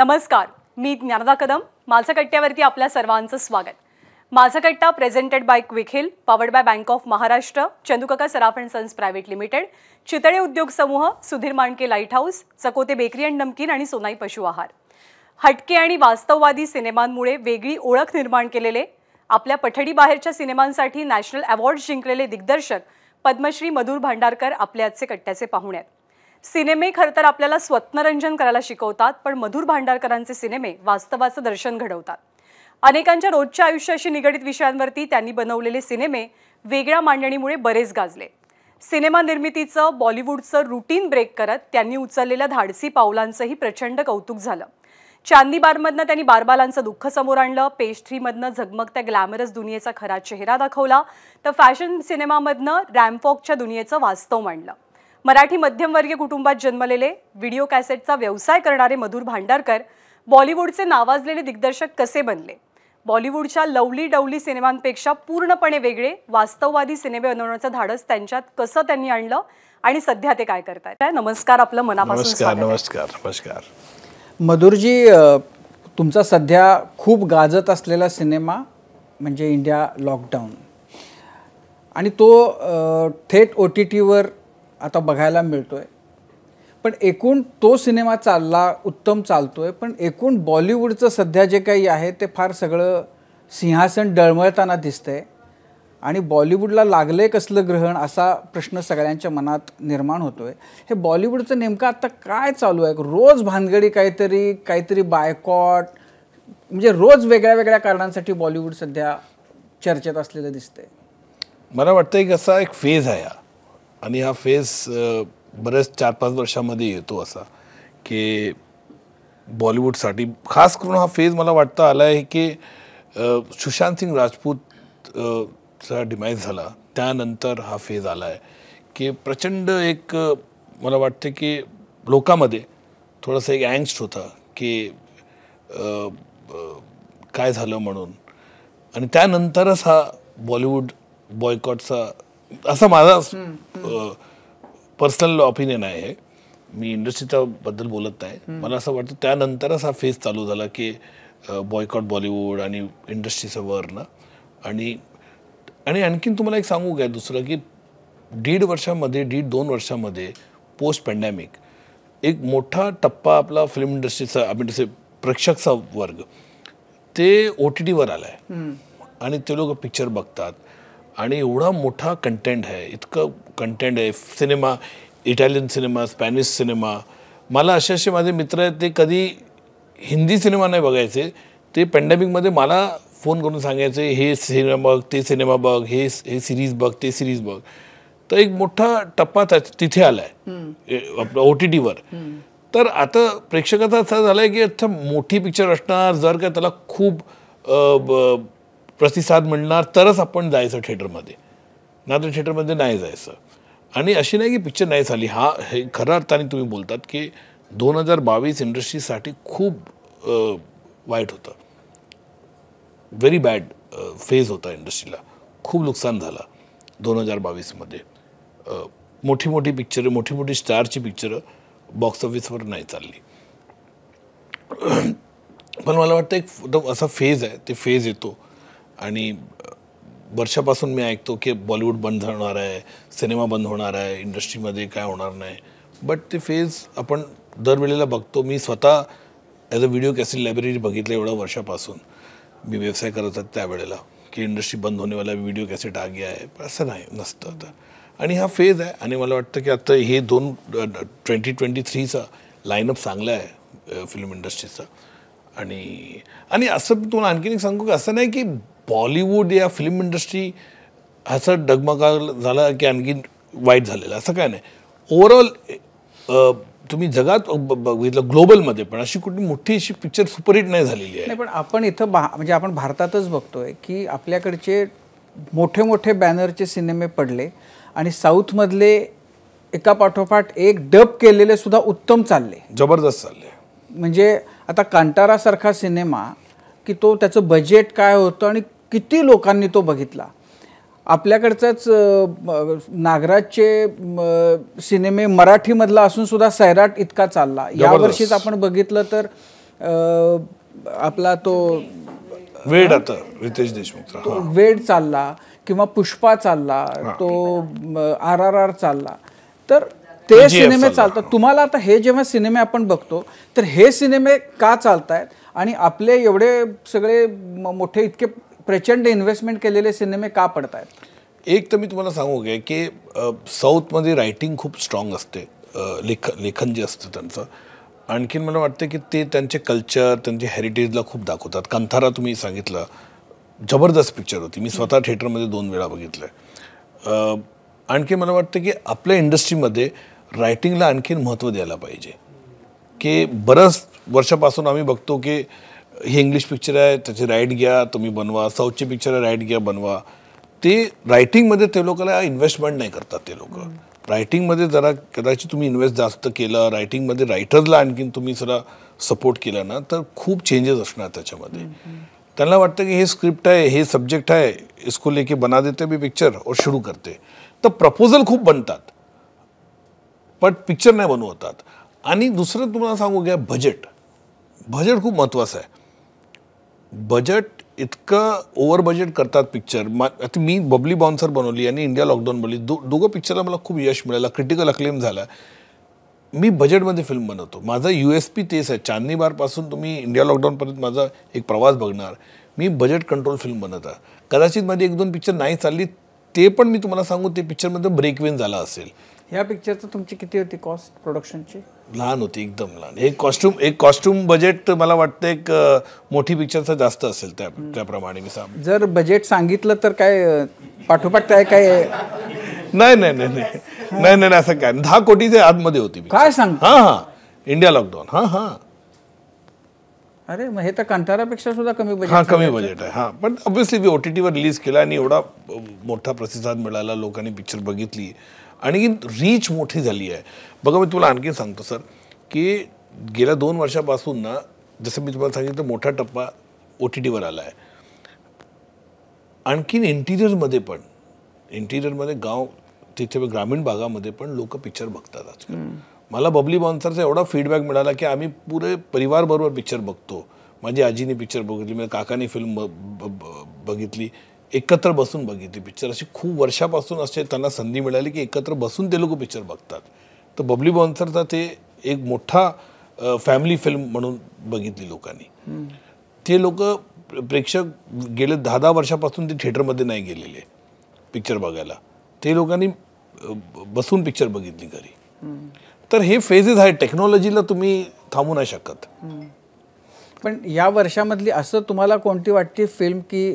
नमस्कार मी ज्ञानदा कदम माझं कट्ट्यावरती आपल्या सर्वांचं स्वागत माझा कट्टा प्रेझेंटेड बाय हिल powered by Bank of Maharashtra Chandukaka Saraf and sons private limited Chitale उद्योग समूह Sudhir Mandke light house Chakote bakery and namkeen आणि सोनाई पशु आहार हटके आणि वास्तववादी सिनेमांमुळे वेगळी ओळख निर्माण केलेले आपल्या पठडीबाहेरच्या सिनेमांसाठी नॅशनल अवॉर्ड जिंकलेले दिग्दर्शक पद्मश्री मधुर भांडारकर आपल्या आजचे कट्ट्याचे पाहुणे आहेत सिनेमे खरं तर आपल्याला स्वप्नरंजन करायला शिकवतात पण मधुर भांडारकरांचे सिनेमे वास्तवाचं दर्शन घडवतात अनेकांच्या रोजच्या आयुष्याशी निगडित विषयांवरती त्यांनी बनवलेले सिनेमे वेगळ्या मांडणीमुळे बरेच गाजले सिनेमा निर्मितीचं बॉलिवूडचं रुटीन ब्रेक करत त्यांनी उचललेल्या धाडसी पावलांचंही प्रचंड कौतुक झालं चांदी बारमधनं त्यांनी बारबालांचं दुःख समोर आणलं पेस्ट्रीमधनं थ्रीमधनं झगमगत्या ग्लॅमरस दुनियेचा खरा चेहरा दाखवला तर फॅशन सिनेमामधनं रॅमफॉकच्या दुनियेचं वास्तव मांडलं मराठी मध्यमवर्गीय कुटुंबात जन्मलेले व्हिडिओ कॅसेटचा व्यवसाय करणारे मधुर भांडारकर बॉलिवूडचे नावाजलेले दिग्दर्शक कसे बनले बॉलिवूडच्या लवली डवली सिनेमांपेक्षा पूर्णपणे वेगळे वास्तववादी सिनेमे बनवण्याचं धाडस त्यांच्यात कसं त्यांनी आणलं आणि सध्या ते काय करतात नमस्कार आपलं मनापासून नमस्कार नमस्कार नमस्कार मधुरजी तुमचा सध्या खूप गाजत असलेला सिनेमा म्हणजे इंडिया लॉकडाऊन आणि तो थेट ओ टी टीवर आता बघायला मिळतो आहे पण एकूण तो सिनेमा चालला उत्तम चालतो आहे पण एकूण बॉलिवूडचं सध्या जे काही आहे ते फार सगळं सिंहासन डळमळताना दिसतंय आणि बॉलिवूडला लागलं आहे कसलं ग्रहण असा प्रश्न सगळ्यांच्या मनात निर्माण होतो आहे हे बॉलिवूडचं नेमकं आता काय चालू आहे रोज भानगडी काहीतरी काहीतरी बायकॉट म्हणजे रोज वेगळ्या वेगळ्या कारणांसाठी बॉलिवूड सध्या चर्चेत असलेलं दिसतंय मला वाटतं की असा एक फेज आहे आणि हा फेज बऱ्याच चार पाच वर्षामध्ये येतो असा की बॉलिवूडसाठी खास करून हा फेज मला वाटतं आला आहे की सुशांत सिंग राजपूत चा डिमाइज झाला त्यानंतर हा फेज आला आहे की प्रचंड एक मला वाटते की लोकांमध्ये थोडंसं एक अँगस्ट होता की काय झालं म्हणून आणि त्यानंतरच हा बॉलिवूड बॉयकॉटचा असं माझा पर्सनल ऑपिनियन आहे मी इंडस्ट्रीच्या बद्दल बोलत नाही मला असं वाटतं त्यानंतरच हा फेज चालू झाला की बॉयकॉट बॉलिवूड आणि इंडस्ट्रीचं वरणं आणि आणि आणखीन तुम्हाला एक सांगू काय दुसरं की दीड वर्षामध्ये दीड दोन वर्षामध्ये पोस्ट पॅन्डेमिक एक मोठा टप्पा आपला फिल्म इंडस्ट्रीचा आपण जसे प्रेक्षकचा वर्ग ते ओ टी टीवर आला आहे आणि ते लोक पिक्चर बघतात आणि एवढा मोठा कंटेंट आहे इतकं कंटेंट आहे cinema Italian cinema Spanish cinema मला असे असे माझे मित्र आहेत ते कधी हिंदी सिनेमा नाही बघायचे ते पॅन्डेमिकमध्ये मला फोन करून सांगायचे हे सिनेमा बघ ते सिनेमा बघ हे हे सिरीज बघ ते सिरीज बघ तर एक मोठा टप्पा तिथे आला आहे आपलं ओ टी टीवर तर आता प्रेक्षकाचा असा झाला आहे की आता मोठी पिक्चर असणार जर का त्याला खूप प्रतिसाद मिळणार तरच आपण जायचं थिएटरमध्ये ना तर थिएटरमध्ये नाही जायचं आणि अशी नाही की पिक्चर नाही झाली हा हे खऱ्या अर्थाने तुम्ही बोलतात की दोन हजार बावीस इंडस्ट्रीसाठी खूप वाईट होतं व्हेरी बॅड फेज होता इंडस्ट्रीला खूप नुकसान झालं दोन हजार बावीसमध्ये मोठी मोठी पिक्चर मोठी मोठी स्टारची पिक्चरं बॉक्स ऑफिसवर नाही चालली पण मला वाटतं एक असा फेज आहे ते फेज येतो आणि वर्षापासून मी ऐकतो की बॉलिवूड बंद होणार आहे सिनेमा बंद होणार आहे इंडस्ट्रीमध्ये काय होणार नाही बट ते फेज आपण दरवेळेला बघतो मी स्वतः as a video cassette library बघितलं एवढ्या वर्षापासून मी व्यवसाय करत त्या त्यावेळेला की इंडस्ट्री बंद होणेवाला व्हिडिओ कॅसेट आगे आहे असं नाही नसतं आता आणि हा फेज आहे आणि मला वाटतं की आता हे दोन ट्वेंटी ट्वेंटी थ्रीचा लाईनअप चांगला आहे फिल्म इंडस्ट्रीचा आणि आणि असं तुम्हाला आणखीन एक सांगू की असं नाही की बॉलिवूड या फिल्म इंडस्ट्री असं डगमगा झालं की आणखी वाईट झालेलं असं काय नाही ओव्हरऑल तुम्ही जगात बघितलं ग्लोबलमध्ये पण अशी कुठली मोठी अशी पिक्चर सुपरहिट नाही झालेली आहे नाही पण आपण इथं बा म्हणजे आपण भारतातच बघतोय की आपल्याकडचे मोठे मोठे बॅनरचे सिनेमे पडले आणि साऊथमधले एका पाठोपाठ एक डब केलेले सुद्धा उत्तम चालले जबरदस्त चालले म्हणजे आता कांटारासारखा सिनेमा की तो त्याचं बजेट काय होतं आणि किती लोकांनी तो बघितला आपल्याकडचाच नागराजचे सिनेमे मराठीमधला असून सुद्धा सैराट इतका चालला यावर्षीच आपण बघितलं तर आपला तो वेड आता रितेश देशमुख वेड चालला किंवा पुष्पा चालला तो आर आर आर चालला तर ते सिनेमे चालतात तुम्हाला आता हे जेव्हा सिनेमे आपण बघतो तर हे सिनेमे का चालतायत आणि आपले एवढे सगळे मोठे इतके प्रचंड इन्व्हेस्टमेंट केलेले सिनेमे का पडत आहेत एक तर मी तुम्हाला सांगू घे की साऊथमध्ये रायटिंग खूप स्ट्रॉंग असते लेख लेखन जे असतं त्यांचं आणखीन मला वाटतं की ते त्यांचे कल्चर त्यांचे हेरिटेजला खूप दाखवतात कंथारा तुम्ही सांगितलं जबरदस्त पिक्चर होती मी स्वतः थिएटरमध्ये दोन वेळा बघितलं आहे आणखी मला वाटतं की आपल्या इंडस्ट्रीमध्ये रायटिंगला आणखीन महत्त्व द्यायला पाहिजे की बरंच वर्षापासून आम्ही बघतो की हे इंग्लिश पिक्चर आहे त्याची राईट घ्या तुम्ही बनवा साऊथची पिक्चर आहे राईट घ्या बनवा ते रायटिंगमध्ये ते लोकांना इन्व्हेस्टमेंट नाही करतात ते लोक रायटिंगमध्ये जरा कदाचित तुम्ही इन्व्हेस्ट जास्त केलं रायटिंगमध्ये रायटर्सला आणखीन तुम्ही जरा सपोर्ट केला ना तर खूप चेंजेस असणार त्याच्यामध्ये त्यांना वाटतं की हे स्क्रिप्ट आहे हे सब्जेक्ट आहे इसको लेके बना देते मी पिक्चर और शुरू करते तर प्रपोजल खूप बनतात पण पिक्चर नाही बनवतात आणि दुसरं तुम्हाला सांगू घ्या बजेट बजेट खूप महत्त्वाचं आहे बजेट इतकं ओव्हर बजेट करतात पिक्चर मा आता मी बबली बाउन्सर बनवली आणि इंडिया लॉकडाऊन बनली दो दोघं पिक्चरला मला खूप यश मिळालं क्रिटिकल अक्लेम झाला मी बजेटमध्ये फिल्म बनवतो माझा यू एस पी तेच आहे चांदनी बारपासून तुम्ही इंडिया लॉकडाऊनपर्यंत माझा एक प्रवास बघणार मी बजेट कंट्रोल फिल्म बनवता कदाचित माझी एक दोन पिक्चर नाही चालली ते पण मी तुम्हाला सांगू ते पिक्चरमध्ये ब्रेकवेन झाला असेल ह्या पिक्चरचं तुमची किती होती कॉस्ट प्रोडक्शनची लहान होती एकदम लहान एक कॉस्ट्यूम एक कॉस्ट्यूम बजेट मला वाटतं एक मोठी पिक्चरचं जास्त असेल त्या त्याप्रमाणे मी सांग जर बजेट सांगितलं तर काय पाठोपाठ काय काय नाही नाही नाही नाही नाही नाही असं काय दहा ते आतमध्ये होती काय सांग हां हां इंडिया लॉकडाऊन हां हां अरे मग हे तर कांतारापेक्षा सुद्धा कमी बजेट हां कमी बजेट आहे हां पण ऑब्व्हियसली मी ओ टी टीवर रिलीज केला आणि एवढा मोठा प्रतिसाद मिळाला लोकांनी पिक्चर बघितली आणि रीच मोठी झाली आहे बघा मी तुला आणखी सांगतो सर की गेल्या दोन वर्षापासून ना जसं मी तुम्हाला सांगितलं मोठा टप्पा ओ टी टीवर आला आहे आणखीन इंटिरियरमध्ये पण इंटिरियरमध्ये गाव तिथे ग्रामीण भागामध्ये पण लोक पिक्चर बघतात आजकाल मला बबली बॉन्सरचा एवढा फीडबॅक मिळाला की आम्ही पुरे परिवारबरोबर पिक्चर बघतो माझी आजीने पिक्चर बघितली माझ्या काकाने फिल्म बघितली एकत्र बसून बघितली पिक्चर अशी खूप वर्षापासून असे त्यांना संधी मिळाली की एकत्र बसून ते लोक पिक्चर बघतात तर बबली बॉन्सरचा ते एक मोठा फॅमिली फिल्म म्हणून बघितली लोकांनी ते लोक प्रेक्षक गेले दहा दहा वर्षापासून ते थिएटरमध्ये नाही गेलेले पिक्चर बघायला ते लोकांनी बसून पिक्चर बघितली घरी तर हे फेजेस आहे टेक्नॉलॉजीला तुम्ही थांबू नाही शकत पण या वर्षामधली असं तुम्हाला कोणती वाटते फिल्म की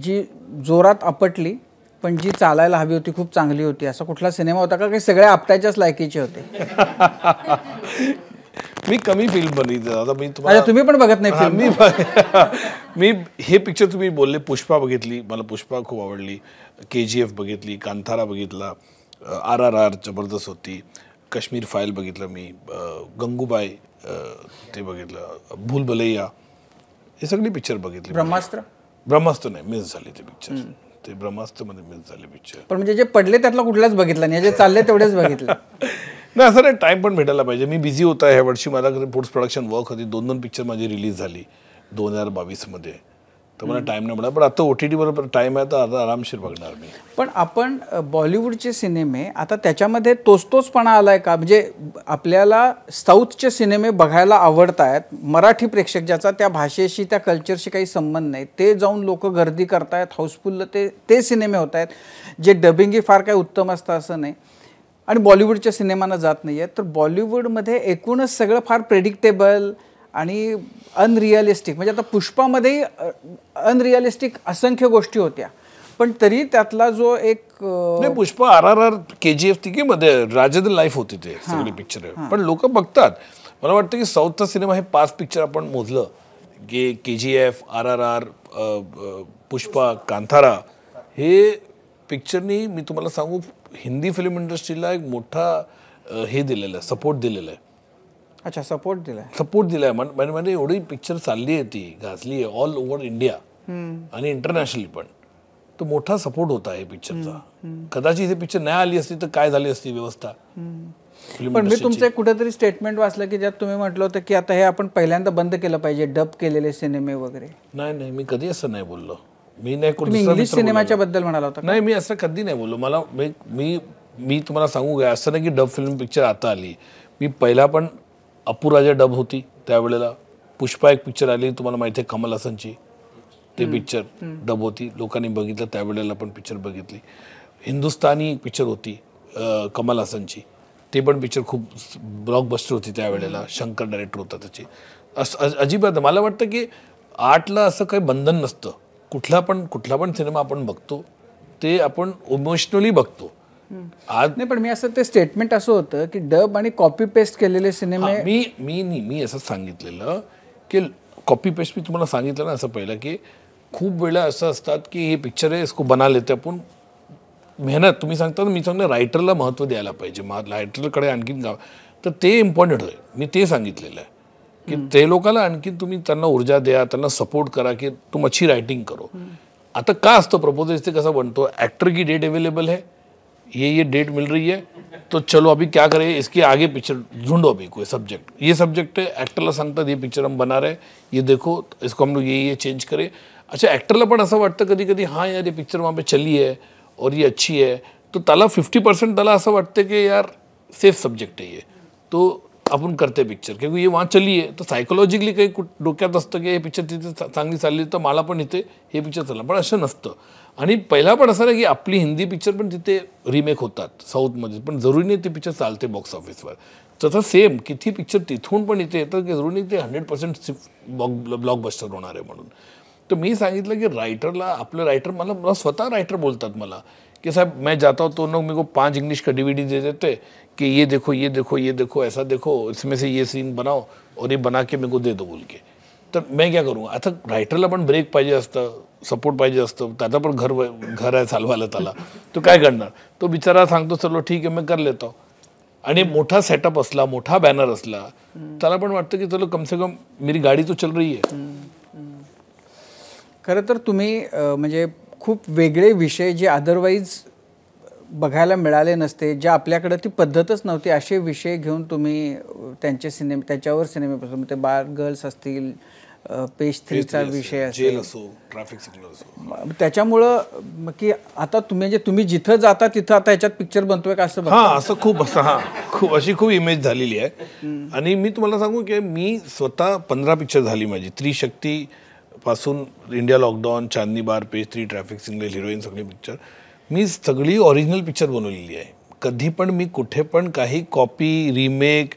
जी जोरात आपटली पण जी चालायला हवी होती खूप चांगली होती असा कुठला सिनेमा होता का काही सगळ्या आपटायच्याच लायकीचे होते मी कमी फिल्म बघितलं आता मी तुम्हाला तुम्ही पण बघत नाही मी मी हे पिक्चर तुम्ही बोलले पुष्पा बघितली मला पुष्पा खूप आवडली के जी एफ बघितली कांथारा बघितला आर आर आर जबरदस्त होती काश्मीर फाईल बघितलं मी गंगूबाई ते बघितलं भूल भलैया हे सगळी पिक्चर बघितली ब्रह्मास्त्र ब्रह्मास्त्र नाही मिस झाली ते पिक्चर ते ब्रह्मास्त्र मध्ये मिस झाले पिक्चर पण म्हणजे जे पडले त्यातला कुठलाच बघितला नाही जे चालले तेवढेच बघितलं नाही असं नाही टाइम पण भेटायला पाहिजे मी बिझी होता ह्या वर्षी मला पोस्ट प्रोडक्शन वर्क होती दोन दोन पिक्चर माझी रिलीज झाली दोन हजार बावीसमध्ये तर टाईम नाही मिळणार पण आता ओ टी टी बरोबर टाईम आहे तर आता आरामशीर बघणार मी पण आपण बॉलिवूडचे सिनेमे आता त्याच्यामध्ये तोच तोचपणा आला आहे का म्हणजे आपल्याला साऊथचे सिनेमे बघायला आवडत आहेत मराठी प्रेक्षक ज्याचा त्या भाषेशी त्या कल्चरशी काही संबंध नाही ते जाऊन लोक गर्दी आहेत हाऊसफुल ते ते सिनेमे होत आहेत जे डबिंगी फार काही उत्तम असतं असं नाही आणि बॉलिवूडच्या सिनेमांना जात नाही आहेत तर बॉलिवूडमध्ये एकूणच सगळं फार प्रेडिक्टेबल आणि अनरिअलिस्टिक म्हणजे आता पुष्पामध्ये अनरिअलिस्टिक असंख्य गोष्टी होत्या पण तरी त्यातला जो एक पुष्प Pushpa R R R K G F की मध्ये राजद लाईफ होती ते सगळी पिक्चर पण लोक बघतात मला वाटतं की साऊथचा सिनेमा हे पाच पिक्चर आपण मोजलं K K G F R R R Pushpa Kantara हे पिक्चरनी मी तुम्हाला सांगू हिंदी फिल्म इंडस्ट्रीला एक मोठा हे दिलेलं आहे सपोर्ट दिलेला आहे अच्छा सपोर्ट दिलाय सपोर्ट दिलाय म्हणजे एवढी पिक्चर चालली आहे ती गाजली आहे ऑल ओव्हर इंडिया आणि इंटरनॅशनल पण तो मोठा सपोर्ट होता हे पिक्चरचा कदाचित हे पिक्चर नाही आली असती तर काय झाली असती व्यवस्था पण मी तुमचं कुठेतरी स्टेटमेंट वाचलं की ज्यात तुम्ही म्हटलं होतं की आता हे आपण पहिल्यांदा बंद केलं पाहिजे डब केलेले सिनेमे वगैरे नाही नाही मी कधी असं नाही बोललो मी नाही इंग्लिश सिनेमाच्या बद्दल म्हणाला होता नाही मी असं कधी नाही बोललो मला मी मी तुम्हाला सांगू काय असं नाही की डब फिल्म पिक्चर आता आली मी पहिला पण अपुराजा डब होती त्यावेळेला पुष्पा एक पिक्चर आली तुम्हाला माहिती आहे कमल हसनची ते पिक्चर डब होती लोकांनी बघितलं त्यावेळेला पण पिक्चर बघितली हिंदुस्तानी पिक्चर होती कमल हसनची ते पण पिक्चर खूप ब्लॉकबस्टर होती त्यावेळेला शंकर डायरेक्टर होता त्याची असं अ- अजिबात मला वाटतं की आर्टला असं काही बंधन नसतं कुठला पण कुठला पण सिनेमा आपण बघतो ते आपण इमोशनली बघतो आज नाही पण मी असं ते स्टेटमेंट असं होतं की डब आणि कॉपी पेस्ट केलेले सिनेमे मी मी नाही मी असं सांगितलेलं की कॉपी पेस्ट मी तुम्हाला सांगितलं ना असं पहिलं की खूप वेळा असं असतात की हे पिक्चर आहे इसको बना लेते आपण मेहनत तुम्ही सांगता मी सांगतो रायटरला महत्व द्यायला पाहिजे रायटरकडे आणखीन गाव तर ते इम्पॉर्टंट होईल मी ते सांगितलेलं आहे की ते लोकांना आणखीन तुम्ही त्यांना ऊर्जा द्या त्यांना सपोर्ट करा की तुम अच्छी रायटिंग करो आता का असतं प्रपोजल ते कसं बनतो ॲक्टर की डेट अवेलेबल आहे ये ये डेट मिल रही है तो चलो अभी क्या करें इसके आगे पिक्चर ढूंढो अभी कोई सब्जेक्ट ये सब्जेक्ट है ला सांगतात ये पिक्चर हम बना रहे ये देखो इसको हम लोग ये ये चेंज करें अच्छा ॲक्टरला पण असं वाटतं कभी कभी हाँ यार ये पिक्चर वहाँ पे चली है और ये अच्छी है तो तला फिफ्टी परसेंट त्याला ऐसा वाटतं कि यार सेफ सब्जेक्ट है ये तो अपन करते पिक्चर क्योंकि ये वहाँ चली है तो साइकोलॉजिकली कहीं डोक्यात असतं पिक्चर तिथे चांगली चालली तर माला पण इथे हे पिक्चर चाललं पण असं नसतं आणि पहिला पण असा की आपली हिंदी पिक्चर पण तिथे रिमेक होतात साऊथमध्ये पण जरुरी नाही ते पिक्चर चालते बॉक्स ऑफिसवर तसं सेम किती पिक्चर तिथून पण इथे येतात की जरुरी नाही ते हंड्रेड पर्सेंट ब्लॉक ब्लॉकबस्टर होणार आहे म्हणून तर मी सांगितलं की रायटरला आपलं रायटर मला मला स्वतः रायटर बोलतात मला कि साहब मैं जाता हूँ तो लोग मेरे को पाँच इंग्लिश का डीवीडी दे देते कि ये देखो ये देखो ये देखो ऐसा देखो इसमें से ये सीन बनाओ और ये बना के मेरे को दे दो बोल के तर मैं क्या करूँगा आता रायटरला पण ब्रेक पाहिजे असतं सपोर्ट पाहिजे असतो त्याचा पण घर घर आहे चालवायला त्याला तो काय करणार तो बिचारा सांगतो चलो ठीक आहे मी कर लेतो आणि मोठा सेटअप असला मोठा बॅनर असला त्याला पण वाटतं की चलो कम कम मेरी गाडी तो चल रही आहे खरं तर तुम्ही म्हणजे खूप वेगळे विषय जे अदरवाईज बघायला मिळाले नसते जे आपल्याकडे ती पद्धतच नव्हती असे विषय घेऊन तुम्ही त्यांचे सिनेमे त्याच्यावर सिनेमे ते बार गर्ल्स असतील पेज थ्रीचा विषय जेल असो ट्रॅफिक सिग्नल असो त्याच्यामुळं की आता तुम्ही म्हणजे तुम्ही जिथं जाता तिथं आता याच्यात पिक्चर बनतोय का असं हां असं खूप असं हां खूप अशी खूप इमेज झालेली आहे आणि मी तुम्हाला सांगू की मी स्वतः पंधरा पिक्चर झाली माझी त्रिशक्ती पासून India lockdown Chandni bar page three traffic signal heroine सगळे पिक्चर मी सगळी ऑरिजिनल पिक्चर बनवलेली आहे कधी पण मी कुठे पण काही कॉपी रिमेक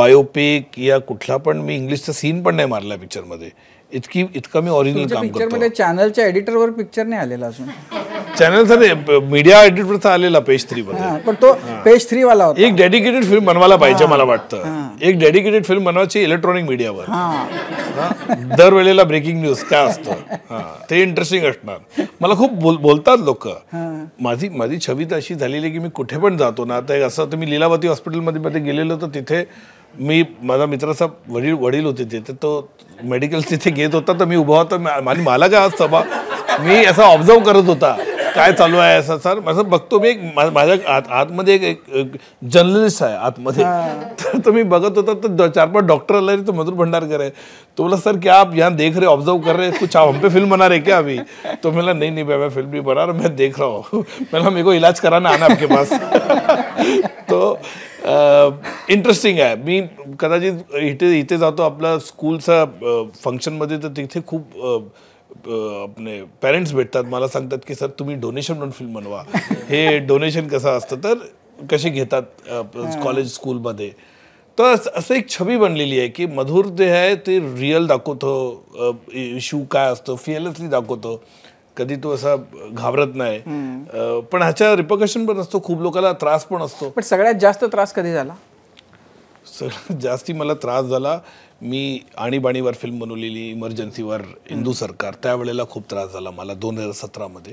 बायोपिक या कुठला पण मी इंग्लिशचा सीन पण नाही मारला पिक्चरमध्ये इतकी इतका मी ऑरिजिनल काम करतो पिक्चरमध्ये चॅनलच्या एडिटरवर पिक्चर नाही आलेला असून चॅनल सर मीडिया एडिटवरचा आलेला पेज थ्री मध्ये पण तो पेज थ्री वाला होता एक डेडिकेटेड फिल्म बनवायला पाहिजे मला वाटतं एक डेडिकेटेड फिल्म बनवायची इलेक्ट्रॉनिक मीडियावर दरवेळेला ब्रेकिंग न्यूज काय असतो ते इंटरेस्टिंग असणार मला खूप बोलतात लोक माझी माझी छवी अशी झालेली की मी कुठे पण जातो ना तर असं तुम्ही मी लिलावती हॉस्पिटलमध्ये मध्ये गेलेलो तर तिथे मी माझा मित्राचा वडील वडील होते तिथे तो मेडिकल तिथे घेत होता तर मी उभा होता आणि मला काय असतं बा मी असा ऑब्झर्व करत होता काय चालू आहे असं सर असं बघतो मी माझ्या आतमध्ये एक जर्नलिस्ट आहे आतमध्ये तर तुम्ही बघत होता तर चार पाच डॉक्टर आले तो मधुर भंडारकर आहे तो बोला सर क्या आप यहाँ देख रहे ऑब्जर्व हो? कर रहे हो? कुछ आप हम पे फिल्म बना रहे क्या अभी तो मेरा नहीं नहीं मैं फिल्म भी बना रहा मैं देख रहा हूँ मेरा मेरे को इलाज कराना आना आपके पास तो इंटरेस्टिंग आहे मी कदाचित इथे इथे जातो आपला स्कूलचा मध्ये तर तिथे खूप आपले पेरेंट्स भेटतात मला सांगतात की सर तुम्ही डोनेशन म्हणून फिल्म बनवा हे डोनेशन कसं असतं तर कसे घेतात कॉलेज स्कूलमध्ये तर असं एक छबी बनलेली आहे की मधुर जे आहे ते रिअल दाखवतो इशू काय असतो फिअरलेसली दाखवतो कधी तो असा घाबरत नाही पण ह्याच्या रिपकशन पण असतो खूप लोकांना त्रास पण असतो पण सगळ्यात जास्त त्रास कधी झाला सगळ्यात जास्ती मला त्रास झाला मी आणीबाणीवर फिल्म बनवलेली इमर्जन्सीवर हिंदू सरकार त्यावेळेला खूप त्रास झाला मला दोन हजार सतरामध्ये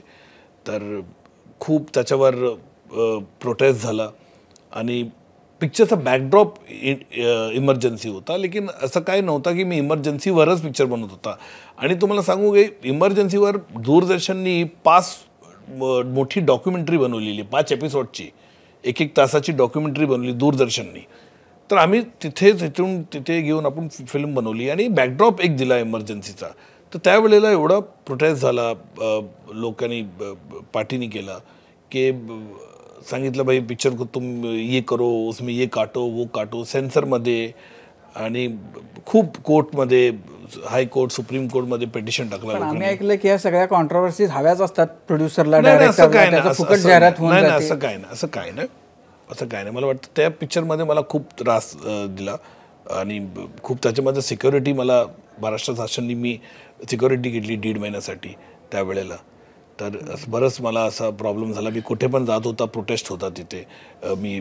तर खूप त्याच्यावर प्रोटेस्ट झाला आणि पिक्चरचा बॅकड्रॉप इमर्जन्सी होता लेकिन असं काय नव्हता की मी इमर्जन्सीवरच पिक्चर बनवत होता आणि तुम्हाला सांगू की इमर्जन्सीवर दूरदर्शननी पाच मोठी डॉक्युमेंटरी बनवलेली पाच एपिसोडची एक एक तासाची डॉक्युमेंटरी बनवली दूरदर्शननी तर आम्ही तिथे तिथून तिथे घेऊन आपण फिल्म बनवली आणि बॅकड्रॉप एक दिला इमर्जन्सीचा तर त्यावेळेला एवढा प्रोटेस्ट झाला लोकांनी पाठीने केला की सांगितलं भाई पिक्चर को तुम ये करो उसमें ये काटो वो काटो सेन्सरमध्ये आणि खूप कोर्टमध्ये हायकोर्ट सुप्रीम कोर्टमध्ये पेटिशन टाकलं आम्ही ऐकलं की या सगळ्या कॉन्ट्रोवर्सीज हव्याच असतात प्रोड्युसरला असं काय नाही असं काय नाही असं काय नाही असं काय नाही मला वाटतं त्या पिक्चरमध्ये मला खूप त्रास दिला आणि खूप त्याच्यामध्ये सिक्युरिटी मला महाराष्ट्र शासननी मी सिक्युरिटी घेतली दीड महिन्यासाठी त्यावेळेला तर बरंच मला असा प्रॉब्लेम झाला मी कुठे पण जात होता प्रोटेस्ट होता तिथे मी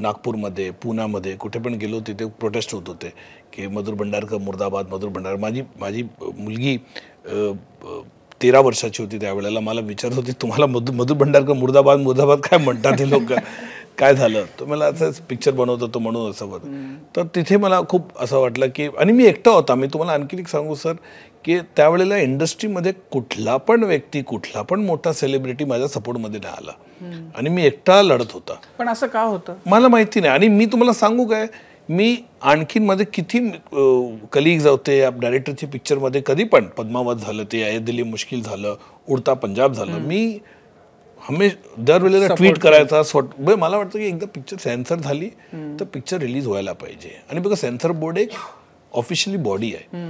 नागपूरमध्ये पुण्यामध्ये कुठे पण गेलो तिथे प्रोटेस्ट होत होते की मधुर भंडारकर मुर्दाबाद मधुर भंडार माझी माझी मुलगी तेरा वर्षाची होती त्यावेळेला मला विचारत होती तुम्हाला मधु मधुर भंडारकर मुर्दाबाद मुर्दाबाद काय म्हणतात ते लोक काय झालं तो मला असंच पिक्चर बनवत होतो म्हणून असं बरं तर तिथे मला खूप असं वाटलं की आणि मी एकटा होता मी तुम्हाला आणखी एक सांगू सर की त्यावेळेला इंडस्ट्रीमध्ये कुठला पण व्यक्ती कुठला पण मोठा सेलिब्रिटी माझ्या सपोर्टमध्ये नाही आला आणि मी एकटा लढत होता पण असं का होतं मला माहिती नाही आणि मी तुम्हाला सांगू काय मी आणखीन मध्ये किती कलिग्ज होते डायरेक्टरच्या पिक्चरमध्ये कधी पण पद्मावत झालं ते आय दिल्ली मुश्किल झालं उडता पंजाब झालं मी हमेश दरवेळेला ट्विट करायचा स्वट म्हणजे मला वाटतं की एकदा पिक्चर सेन्सर झाली तर पिक्चर रिलीज व्हायला पाहिजे आणि बघा सेन्सर बोर्ड एक ऑफिशियली बॉडी आहे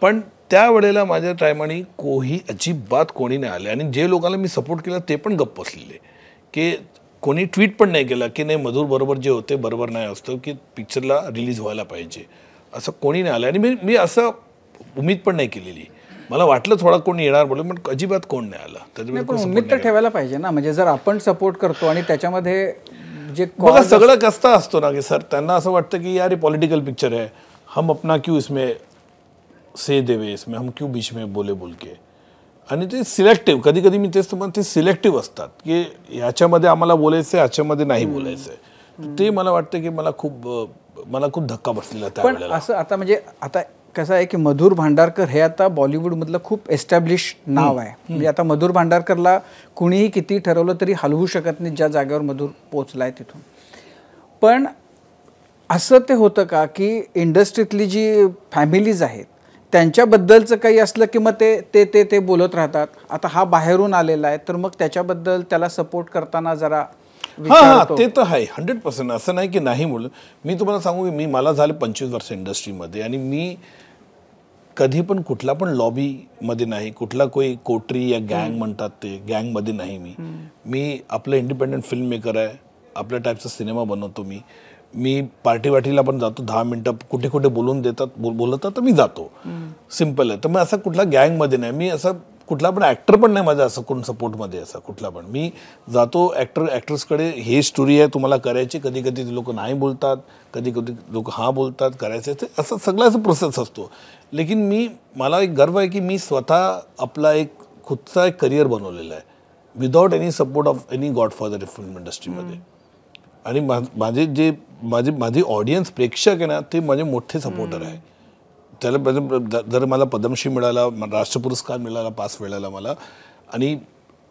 पण त्यावेळेला माझ्या टायमाने कोही अजिबात कोणी नाही आले आणि जे लोकांना मी सपोर्ट केला ते पण गप्प बसलेले की कोणी ट्विट पण नाही केला की नाही मधूर बरोबर जे होते बरोबर नाही असतं की पिक्चरला रिलीज व्हायला पाहिजे असं कोणी नाही आलं आणि मी मी असं उमेद पण नाही केलेली मला वाटलं थोडा कोणी येणार बोलले पण अजिबात कोण नाही आला त्याच्यामुळे तर ठेवायला पाहिजे ना म्हणजे जर आपण सपोर्ट करतो आणि त्याच्यामध्ये जे बघा सगळं कस्ता असतो ना की सर त्यांना असं वाटतं की यार पॉलिटिकल पिक्चर आहे हम अपना क्यू इसमें से देवे इसमें हम क्यू बीच में बोले बोल के आणि ते सिलेक्टिव्ह कधी कधी मी तेच तुम्हाला ते सिलेक्टिव्ह असतात की ह्याच्यामध्ये आम्हाला बोलायचं आहे ह्याच्यामध्ये नाही बोलायचं ते मला वाटतं की मला खूप मला खूप धक्का बसलेला पण असं आता म्हणजे आता कसं आहे की मधुर भांडारकर हे आता बॉलिवूडमधलं खूप एस्टॅब्लिश नाव आहे म्हणजे आता मधुर भांडारकरला कुणीही किती ठरवलं तरी हलवू शकत नाही ज्या जागेवर मधुर पोचला आहे तिथून पण असं ते होतं का की इंडस्ट्रीतली जी फॅमिलीज आहेत त्यांच्याबद्दलचं काही असलं की मग ते ते ते ते बोलत राहतात आता हा बाहेरून आलेला आहे तर मग त्याच्याबद्दल त्याला सपोर्ट करताना जरा हा हां ते तर आहे हंड्रेड पर्सेंट असं नाही की नाही बोल मी तुम्हाला सांगू की मी मला झालं पंचवीस वर्ष इंडस्ट्रीमध्ये आणि मी कधी पण कुठला पण लॉबी मध्ये नाही कुठला कोई कोटरी या गँग म्हणतात ते गँग मध्ये नाही मी मी आपलं इंडिपेंडेंट फिल्म मेकर आहे आपल्या टाईपचा सिनेमा बनवतो मी मी पार्टी वाटीला पण जातो दहा मिनटं कुठे कुठे बोलून देतात बोलतात तर मी जातो सिम्पल आहे तर मग असा कुठला गँगमध्ये नाही मी असं कुठला पण ॲक्टर पण नाही माझा असं कोण सपोर्टमध्ये असा कुठला पण मी जातो ॲक्टर ॲक्ट्रेसकडे हे स्टोरी आहे तुम्हाला करायची कधी कधी लोक नाही बोलतात कधी कधी लोक हा बोलतात करायचे ते असं सगळाच प्रोसेस असतो लेकिन मी मला एक गर्व आहे की मी स्वतः आपला एक खुदचा एक करिअर बनवलेला आहे without any support of any godfather film इंडस्ट्रीमध्ये आणि माझे जे माझे माझी ऑडियन्स प्रेक्षक आहे ना ते माझे मोठे सपोर्टर आहे त्याला म्हणजे जर मला पद्मश्री मिळाला राष्ट्र पुरस्कार मिळाला पाच वेळाला मला आणि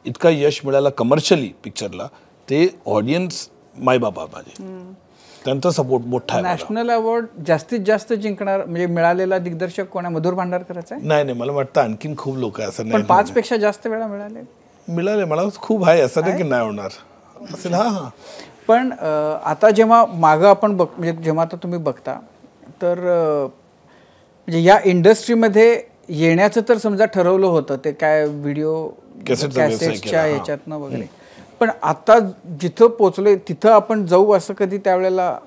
इतका यश मिळाला कमर्शियली पिक्चरला ते ऑडियन्स मायबाबा माझे त्यांचा सपोर्ट मोठा नॅशनल अवॉर्ड जास्तीत जास्त जिंकणार म्हणजे मिळालेला दिग्दर्शक कोणा मधुर करायचं आहे नाही नाही मला वाटतं आणखीन खूप लोक आहे असं नाही पाच पेक्षा जास्त वेळा मिळाले मिळाले मला खूप आहे असं नाही की नाही होणार असेल हां हां पण आता जेव्हा मागं आपण बघ म्हणजे जेव्हा आता तुम्ही बघता तर म्हणजे या इंडस्ट्रीमध्ये येण्याचं तर समजा ठरवलं होतं ते काय व्हिडिओ कॅसेटच्या ह्याच्यातनं वगैरे पण आता जिथं पोचलोय तिथं आपण जाऊ असं कधी त्यावेळेला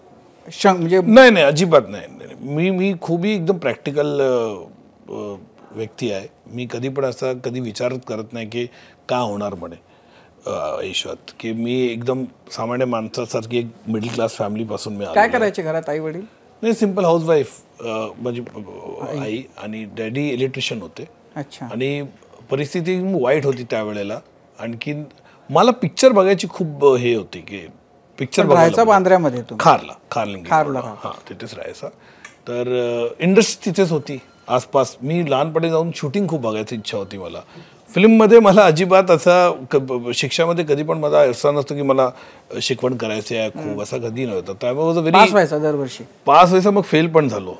शंक म्हणजे नाही नाही अजिबात नाही मी मी खूपही एकदम प्रॅक्टिकल व्यक्ती आहे मी कधी पण असा कधी विचार करत नाही की का होणार म्हणे आयुष्यात की मी एकदम सामान्य माणसासारखी एक मिडल क्लास फॅमिलीपासून मी काय करायचे घरात आई वडील नाही सिम्पल हाऊस वाईफ म्हणजे आई आणि डॅडी इलेक्ट्रिशियन होते आणि परिस्थिती वाईट होती त्यावेळेला आणखीन मला पिक्चर बघायची खूप हे होती की पिक्चर बघायचा बांद्र्यामध्ये खारला खारलिंग खारला हा तिथेच राहायचा तर इंडस्ट्री तिथेच होती आसपास मी लहानपणी जाऊन शूटिंग खूप बघायची इच्छा होती मला फिल्ममध्ये मला अजिबात असा शिक्षा शिक्षामध्ये कधी पण मला असा नसतो की मला शिकवण करायचं आहे खूप असा कधी नव्हता त्यामुळे पास व्हायचा दरवर्षी पास मग फेल पण झालो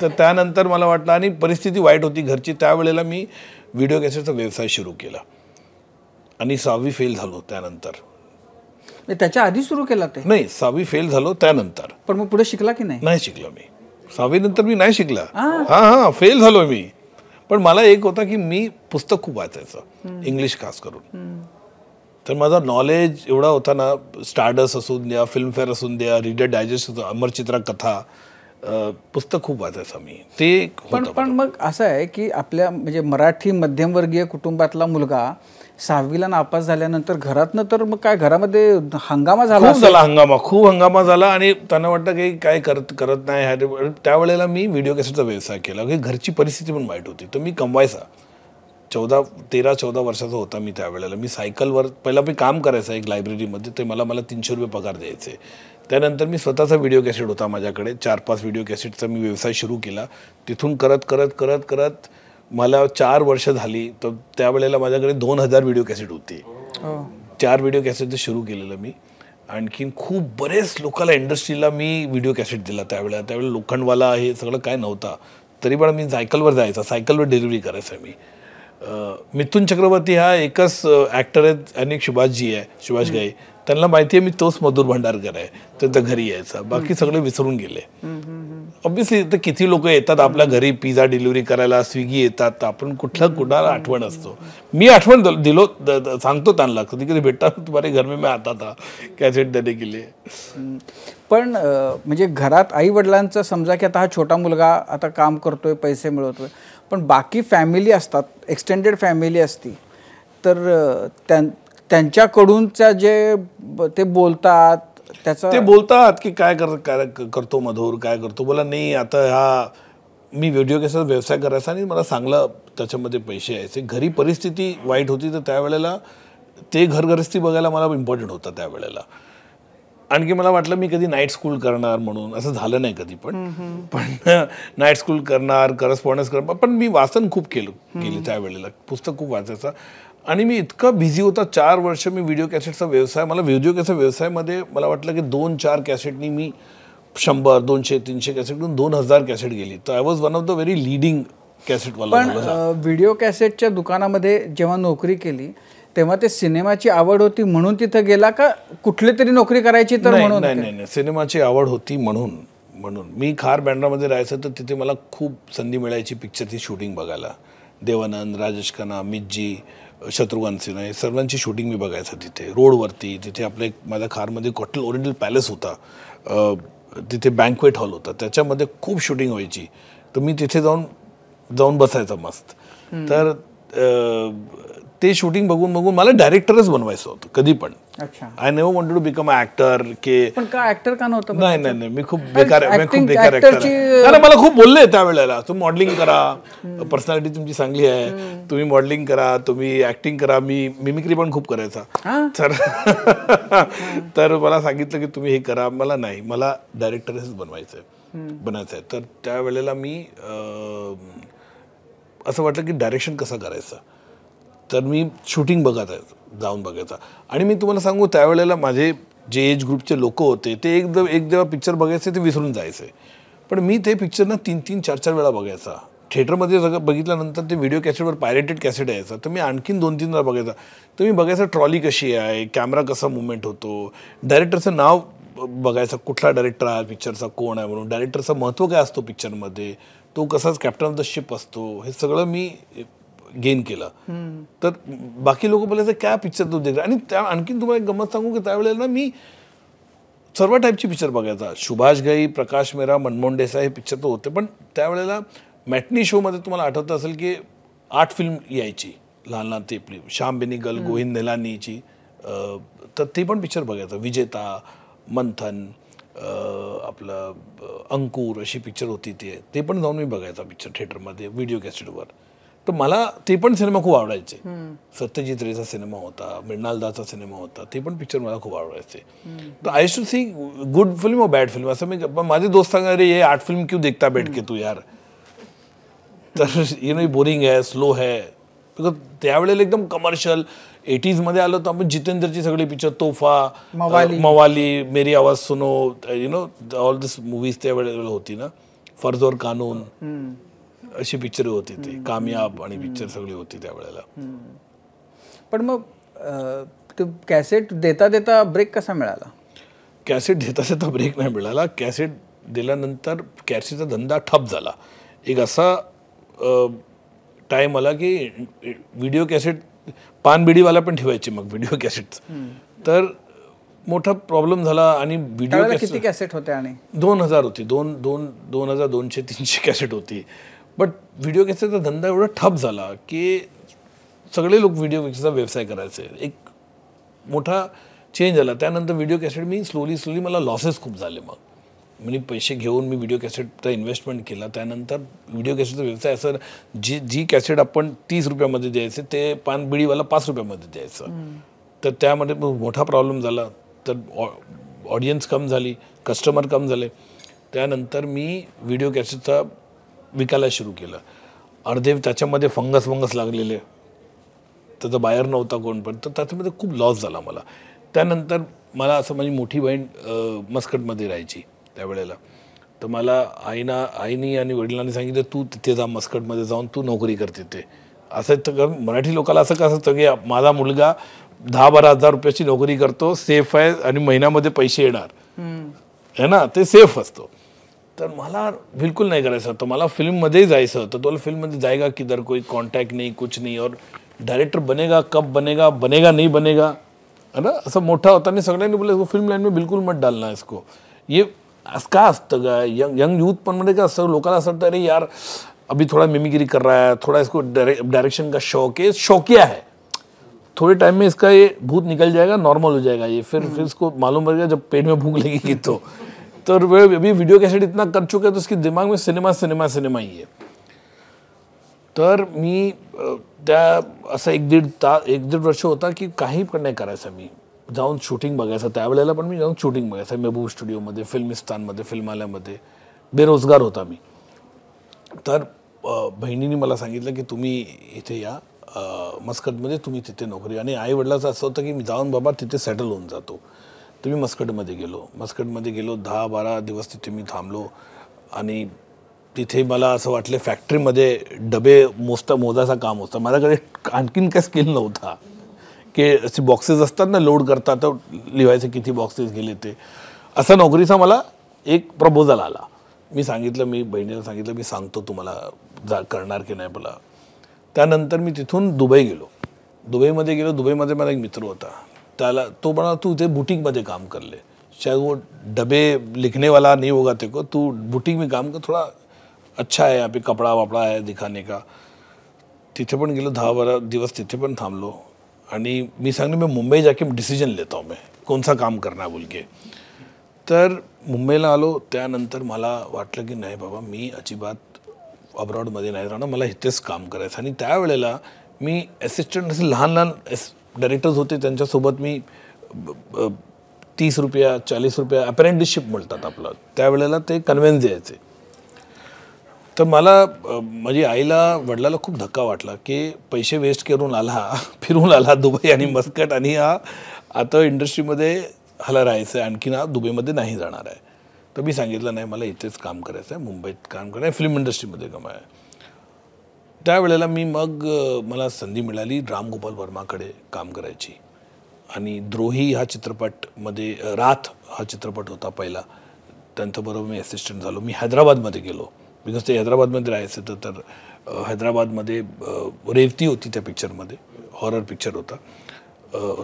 तर त्यानंतर मला वाटलं आणि परिस्थिती वाईट होती घरची त्यावेळेला मी व्हिडिओ कॅसेटचा व्यवसाय सुरू केला आणि सहावी फेल झालो त्यानंतर म्हणजे त्याच्या आधी सुरू केला ते नाही सहावी फेल झालो त्यानंतर पण मग पुढे शिकला की नाही नाही शिकलो मी सहावी नंतर मी नाही शिकला हा हा फेल झालो मी पण मला एक होता की मी पुस्तक खूप वाचायचं इंग्लिश खास करून तर माझा नॉलेज एवढा होता ना स्टार्डस असून द्या फिल्मफेअर असून द्या रिडर डायजेस्ट असू अमरचित्रा कथा पुस्तक खूप वाचायचं मी ते पण पण मग असं आहे की आपल्या म्हणजे मराठी मध्यमवर्गीय कुटुंबातला मुलगा सहावीला नापास झाल्यानंतर घरातनं तर मग काय घरामध्ये हंगामा झाला झाला हंगामा खूप हंगामा झाला आणि त्यांना वाटतं की काय करत करत नाही त्यावेळेला मी व्हिडिओ कॅसेटचा व्यवसाय केला की घरची परिस्थिती पण वाईट होती तर मी कमवायचा चौदा तेरा चौदा वर्षाचा होता मी त्यावेळेला मी सायकलवर पहिला मी काम करायचं एक लायब्ररीमध्ये ते मला मला तीनशे रुपये पगार द्यायचे त्यानंतर मी स्वतःचा व्हिडिओ कॅसेट होता माझ्याकडे चार पाच व्हिडिओ कॅसेटचा मी व्यवसाय सुरू केला तिथून करत करत करत करत मला चार वर्ष झाली तर त्यावेळेला माझ्याकडे दोन हजार व्हिडिओ कॅसेट होते हो. चार व्हिडिओ कॅसेट सुरू केलेलं मी आणखीन खूप बरेच लोकांना इंडस्ट्रीला मी व्हिडिओ कॅसेट दिला त्यावेळेला त्यावेळेला लोखंडवाला हे सगळं काय नव्हता तरी पण मी सायकलवर जायचा सायकलवर डिलिव्हरी करायचा मी मिथुन चक्रवर्ती हा एकच ॲक्टर आहेत आणि शुभाषजी आहे सुभाष गाई त्यांना माहिती आहे मी तोच मधुर भंडारकर आहे त्यांच्या घरी यायचा बाकी सगळे विसरून गेले ऑब्विसली तर किती लोक येतात आपल्या घरी पिझ्झा डिलिव्हरी करायला स्विगी येतात आपण कुठला कुणाला आठवण असतो मी आठवण दिलो सांगतो त्यांना कधी कधी भेटतात तुम्हाला घर मी आता था कॅसेट देणे गेले पण म्हणजे घरात आई वडिलांचं समजा की आता हा छोटा मुलगा आता काम करतोय पैसे मिळवतोय पण बाकी फॅमिली असतात एक्सटेंडेड फॅमिली असती तर त्या त्यांच्याकडूनच्या जे ते बोलतात त्याचं ते बोलतात की काय कर करतो मधुर काय करतो बोला नाही आता हा मी व्हिडिओ केसचा व्यवसाय करायचा आणि मला चांगला त्याच्यामध्ये पैसे यायचे घरी परिस्थिती वाईट होती तर त्यावेळेला ते घरगरस्ती बघायला मला इम्पॉर्टंट होतं त्यावेळेला आणखी मला वाटलं मी कधी नाईट स्कूल करणार म्हणून असं झालं नाही कधी पण पण नाईट स्कूल करणार करस्पॉन्डन्स करणार पण मी वाचन खूप केलं केलं त्यावेळेला पुस्तक खूप वाचायचं आणि मी इतका बिझी होता चार वर्ष मी व्हिडिओ कॅसेटचा व्यवसाय मला व्हिडिओ कॅसेट व्यवसायामध्ये मला वाटलं की दोन चार कॅसेटनी मी शंभर दोनशे तीनशे कॅसेटून दोन हजार कॅसेट गेली तर I was one of the very leading cassette पण व्हिडिओ कॅसेटच्या दुकानामध्ये जेव्हा नोकरी केली तेव्हा ते सिनेमाची आवड होती म्हणून तिथं गेला का कुठली तरी नोकरी करायची तर म्हणून नाही नाही सिनेमाची आवड होती म्हणून म्हणून मी खार बँड्रामध्ये राहायचं तर तिथे मला खूप संधी मिळायची पिक्चरची शूटिंग बघायला देवानंद राजेश खन्ना मिज्जी शत्रुघ्न सिन्हा सर्वांची शूटिंग मी बघायचा तिथे रोडवरती तिथे आपल्या एक माझ्या कारमध्ये कॉटल ओरिएंटल पॅलेस होता तिथे बँकवेट हॉल होता त्याच्यामध्ये खूप शूटिंग व्हायची तर मी तिथे जाऊन जाऊन बसायचा मस्त तर ते शूटिंग बघून बघून मला डायरेक्टरच बनवायचं होतं कधी पण I never want to become actor के का नाही नाही नाही मी खूप बेकार खूप बेकार ऍक्टर मला खूप बोलले त्यावेळेला तुम्ही मॉडेलिंग करा पर्सनॅलिटी तुमची चांगली आहे तुम्ही मॉडेलिंग करा तुम्ही ऍक्टिंग करा मी मिमिक्री पण खूप करायचा तर तर मला सांगितलं की तुम्ही हे करा मला नाही मला डायरेक्टरच बनवायचं आहे बनायचं आहे तर त्यावेळेला मी असं वाटलं की डायरेक्शन कसं करायचं तर मी शूटिंग बघत आहे जाऊन बघायचा आणि मी तुम्हाला सांगू त्यावेळेला माझे जे एज ग्रुपचे लोक होते ते एकदम एक जेव्हा पिक्चर बघायचे ते विसरून जायचे पण मी ते पिक्चर ना तीन तीन चार चार वेळा बघायचा थिएटरमध्ये सगळं बघितल्यानंतर ते व्हिडिओ कॅसेटवर पायरेटेड कॅसेट यायचा तर मी आणखीन दोन तीन वेळा बघायचा तर मी बघायचा ट्रॉली कशी आहे कॅमेरा कसा मुवमेंट होतो डायरेक्टरचं नाव बघायचं कुठला डायरेक्टर आहे पिक्चरचा कोण आहे म्हणून डायरेक्टरचं महत्त्व काय असतो पिक्चरमध्ये तो कसाच कॅप्टन ऑफ द शिप असतो हे सगळं मी गेन केलं तर बाकी लोक बोलायचं काय पिक्चर तू देख आणि त्या आणखीन तुम्हाला एक गमत सांगू की त्यावेळेला मी सर्व टाईपची पिक्चर बघायचा सुभाष गाई प्रकाश मेरा मनमोहन देसाई हे पिक्चर तर होते पण त्यावेळेला मॅटनी शोमध्ये तुम्हाला आठवत असेल की आठ फिल्म यायची लहान लहान ते आपली श्याम गर्ल गोविंद नेलानीची तर ते पण पिक्चर बघायचं विजेता मंथन आपलं अंकुर अशी पिक्चर होती ते ते पण जाऊन मी बघायचा पिक्चर थिएटरमध्ये व्हिडिओ कॅसेटवर तो मला ते पण सिनेमा खूप आवडायचे सत्यजित रेचा सिनेमा होता मृणाल मृणालदाचा सिनेमा होता ते पण पिक्चर मला खूप आवडायचे हम्म. तर I should see good film और बॅड फिल्म असं मी माझे दोस्त सांगा अरे ये आठ फिल्म क्यों देखता बैठ के तू यार तर यु नो बोरिंग आहे स्लो है बिकॉज त्यावेळेला एकदम कमर्शियल एटीज मध्ये आलो तर आपण जितेंद्रची सगळी पिक्चर तोफा मवाली मेरी आवाज सुनो you know all this movies त्यावेळेला होती ना फर्ज और कानून हम्म. अशी पिक्चर होती ती कामयाब आणि पिक्चर सगळी होती त्यावेळेला पण मग कॅसेट देता देता ब्रेक कसा मिळाला कॅसेट देता देता ब्रेक नाही मिळाला कॅसेट दिल्यानंतर कॅसेटचा धंदा ठप झाला एक असा टाईम आला की व्हिडिओ कॅसेट पानबिडीवाला पण ठेवायची मग व्हिडिओ कॅसेट तर मोठा प्रॉब्लेम झाला आणि व्हिडिओ किती कॅसेट होते आणि दोन हजार होती दोन दोन दोन हजार दोनशे तीनशे कॅसेट होती बट व्हिडिओ गेम्सचा धंदा एवढा ठप झाला की सगळे लोक व्हिडिओ गेम्सचा व्यवसाय करायचे एक मोठा चेंज झाला त्यानंतर व्हिडिओ कॅसेट मी स्लोली स्लोली मला लॉसेस खूप झाले मग म्हणजे पैसे घेऊन मी व्हिडिओ कॅसेटचा इन्व्हेस्टमेंट केला त्यानंतर व्हिडिओ कॅसेटचा व्यवसाय असं जी जी कॅसेट आपण तीस रुपयामध्ये द्यायचे ते पानबिडीवाला पाच रुपयामध्ये द्यायचं तर त्यामध्ये मोठा प्रॉब्लेम झाला तर ऑडियन्स कम झाली कस्टमर कम झाले त्यानंतर मी व्हिडिओ कॅसेटचा विकायला सुरू केलं अर्धे त्याच्यामध्ये फंगस वंगस लागलेले त्याचा बाहेर नव्हता कोण पण तर त्याच्यामध्ये खूप लॉस झाला मला त्यानंतर मला असं माझी मोठी बहीण मस्कटमध्ये राहायची त्यावेळेला तर मला आईना आईनी आणि वडिलांनी सांगितलं तू तिथे जा मस्कटमध्ये जाऊन तू नोकरी कर तिथे असं तर मराठी लोकाला असं कसं असतं की माझा मुलगा दहा बारा हजार रुपयाची नोकरी करतो सेफ आहे आणि महिन्यामध्ये पैसे येणार आहे ना ते सेफ असतो तर मला बिलकुल नाही करायचं होतं मला फिल्ममध्ये जायचं होतं फिल्म तो फिल्ममध्ये जाएगा किधर कोई कॉन्टॅक्ट नाही कुछ नाही और डायरेक्टर बनेगा कब बनेगा बनेगा नहीं बनेगा है ना असं मोठा होता सगड़ा सगळ्यांनी बोलले इसको फिल्म लाईन में बिलकुल मत डालना इसको ये का असतं का यंग यंग यूथ पण म्हणजे का असं लोकांना असं अरे यार अभी थोड़ा मिमिगिरी कर रहा है थोड़ा इसको डायरेक्शन का शौक है शौकिया है थोड़े टाइम में इसका ये भूत निकल जाएगा नॉर्मल हो जाएगा ये फिर फिर इसको मालूम पड़ेगा जब पेट में भूख लगेगी तो तर वेळ अभी व्हिडिओ कॅसेट इतना कर चुके तो दिमाग में सिनेमा सिनेमा सिनेमा ही आहे तर मी त्या असा एक दीड ता एक दीड वर्ष होता की काही पण नाही करायचं मी जाऊन शूटिंग बघायचं त्यावेळेला पण मी जाऊन शूटिंग बघायचं मेबू स्टुडिओमध्ये फिल्मिस्तानमध्ये फिल्मालयामध्ये बेरोजगार होता मी तर बहिणीने मला सांगितलं की तुम्ही इथे या मस्कटमध्ये तुम्ही तिथे नोकरी आणि वडिलाचं असं होतं की मी जाऊन बाबा तिथे सेटल होऊन जातो तर मी मस्कटमध्ये गेलो मस्कटमध्ये गेलो दहा बारा दिवस तिथे मी थांबलो आणि तिथे मला असं वाटलं फॅक्टरीमध्ये डबे मोजता मोजायचा काम होतं माझ्याकडे आणखीन काय स्किल नव्हता की असे बॉक्सेस असतात ना लोड करता तर लिहायचे किती बॉक्सेस गेले ते असा नोकरीचा मला एक प्रपोजल आला मी सांगितलं मी बहिणीला सांगितलं मी सांगतो तुम्हाला जा करणार की नाही मला त्यानंतर मी तिथून दुबई गेलो दुबईमध्ये गेलो दुबईमध्ये मला एक मित्र होता त्याला तो बना तू ते बुटिंगमध्ये काम करले ले चाहे वो डबे लिखने वाला नहीं होगा तेरे को तू बुटीक में काम कर थोड़ा अच्छा आहे पे कपडा वापडा आहे दिखाने का तिथे पण गेलो दहा बारा दिवस तिथे पण थांबलो आणि मी सांगले मी मुंबई जाके डिसिजन लेता हूं मैं कोणसा काम करणार बोल तर मुंबईला आलो त्यानंतर मला वाटलं की नाही बाबा मी अजिबात अब्रॉडमध्ये नाही राहणार मला इथेच काम करायचं आणि त्यावेळेला मी असिस्टंट असे लहान लहान एस डायरेक्टर्स होते त्यांच्यासोबत मी तीस रुपया चाळीस रुपया अप्रेंटिसशिप मिळतात आपलं त्यावेळेला ते कन्व्हेन्स द्यायचे तर मला माझी आईला वडिलाला खूप धक्का वाटला की पैसे वेस्ट करून आला फिरून आला दुबई आणि मस्कट आणि हा आता इंडस्ट्रीमध्ये हला राहायचं आहे आणखीन हा दुबईमध्ये नाही जाणार आहे तर मी सांगितलं नाही मला इथेच काम करायचं आहे मुंबईत काम करायचं आहे फिल्म इंडस्ट्रीमध्ये कमाय त्यावेळेला मी मग मला संधी मिळाली रामगोपाल वर्माकडे काम करायची आणि द्रोही हा चित्रपटमध्ये राथ हा चित्रपट होता पहिला त्यांच्याबरोबर मी असिस्टंट झालो मी हैदराबादमध्ये गेलो बिकॉज ते हैदराबादमध्ये राहायचं होतं तर हैदराबादमध्ये रेवती होती त्या पिक्चरमध्ये हॉरर पिक्चर होता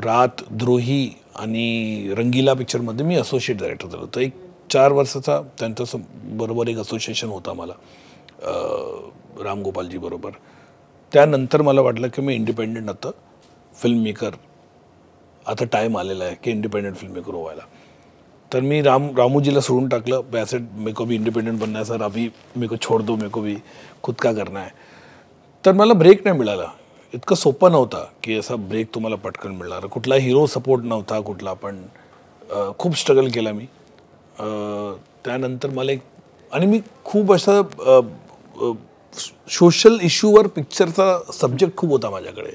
रात द्रोही आणि रंगीला पिक्चरमध्ये मी असोसिएट डायरेक्टर झालो तर एक चार वर्षाचा त्यांच्या बरोबर एक असोसिएशन होता मला रामगोपालजीबरोबर त्यानंतर मला वाटलं की मी इंडिपेंडेंट आता फिल्म मेकर आता टाईम आलेला आहे की इंडिपेंडेंट फिल्म मेकर व्हायला तर मी राम रामूजीला सोडून टाकलं बॅसेट मेको भी इंडिपेंडेंट बनण्या सर अभी मेको छोड दो मेको भी खुद का करना आहे तर मला ब्रेक नाही मिळाला इतकं सोपं नव्हता की असा ब्रेक तुम्हाला पटकन मिळणार कुठला हिरो सपोर्ट नव्हता कुठला पण खूप स्ट्रगल केला मी त्यानंतर मला एक आणि मी खूप असं सोशल इश्यूवर पिक्चरचा सब्जेक्ट खूप होता माझ्याकडे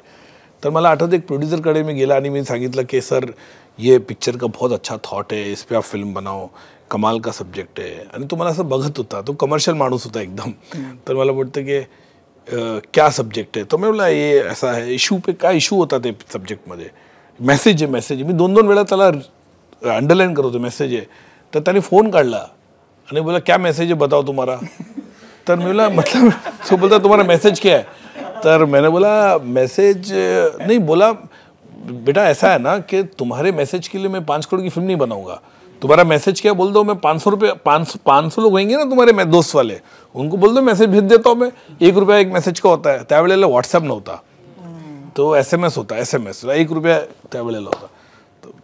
तर मला आठवतं एक प्रोड्युसरकडे मी गेला आणि मी सांगितलं की सर ये पिक्चर का बहुत अच्छा थॉट आहे इस पे आप फिल्म बनाओ कमाल का सब्जेक्ट आहे आणि तो मला असं बघत होता तो कमर्शियल माणूस होता एकदम तर मला वाटतं की क्या सब्जेक्ट आहे तो मी बोला ये असा आहे इशू पे काय इशू होता ते सब्जेक्टमध्ये मेसेज आहे मेसेज मी दोन दोन वेळा त्याला अंडरलाईन करत होतो मेसेज आहे तर त्याने फोन काढला आणि बोला क्या मेसेज आहे बताओ तुम्हाला तर मैं बोला मतलब तो बोलता तुम्हारा मैसेज क्या है तर मैंने बोला मैसेज नहीं बोला बेटा ऐसा है ना कि तुम्हारे मैसेज के लिए मैं पाँच करोड़ की फिल्म नहीं बनाऊंगा तुम्हारा मैसेज क्या बोल दो मैं पाँच सौ रुपये पाँच पाँच सौ लोग होंगे ना तुम्हारे मैं दोस्त वाले उनको बोल दो मैसेज भेज देता हूँ मैं एक रुपया एक मैसेज का होता है व्हाट्सएप ना तो होता तो एस एम एस होता है एस एम एस एक रुपया त्यावेळेला होता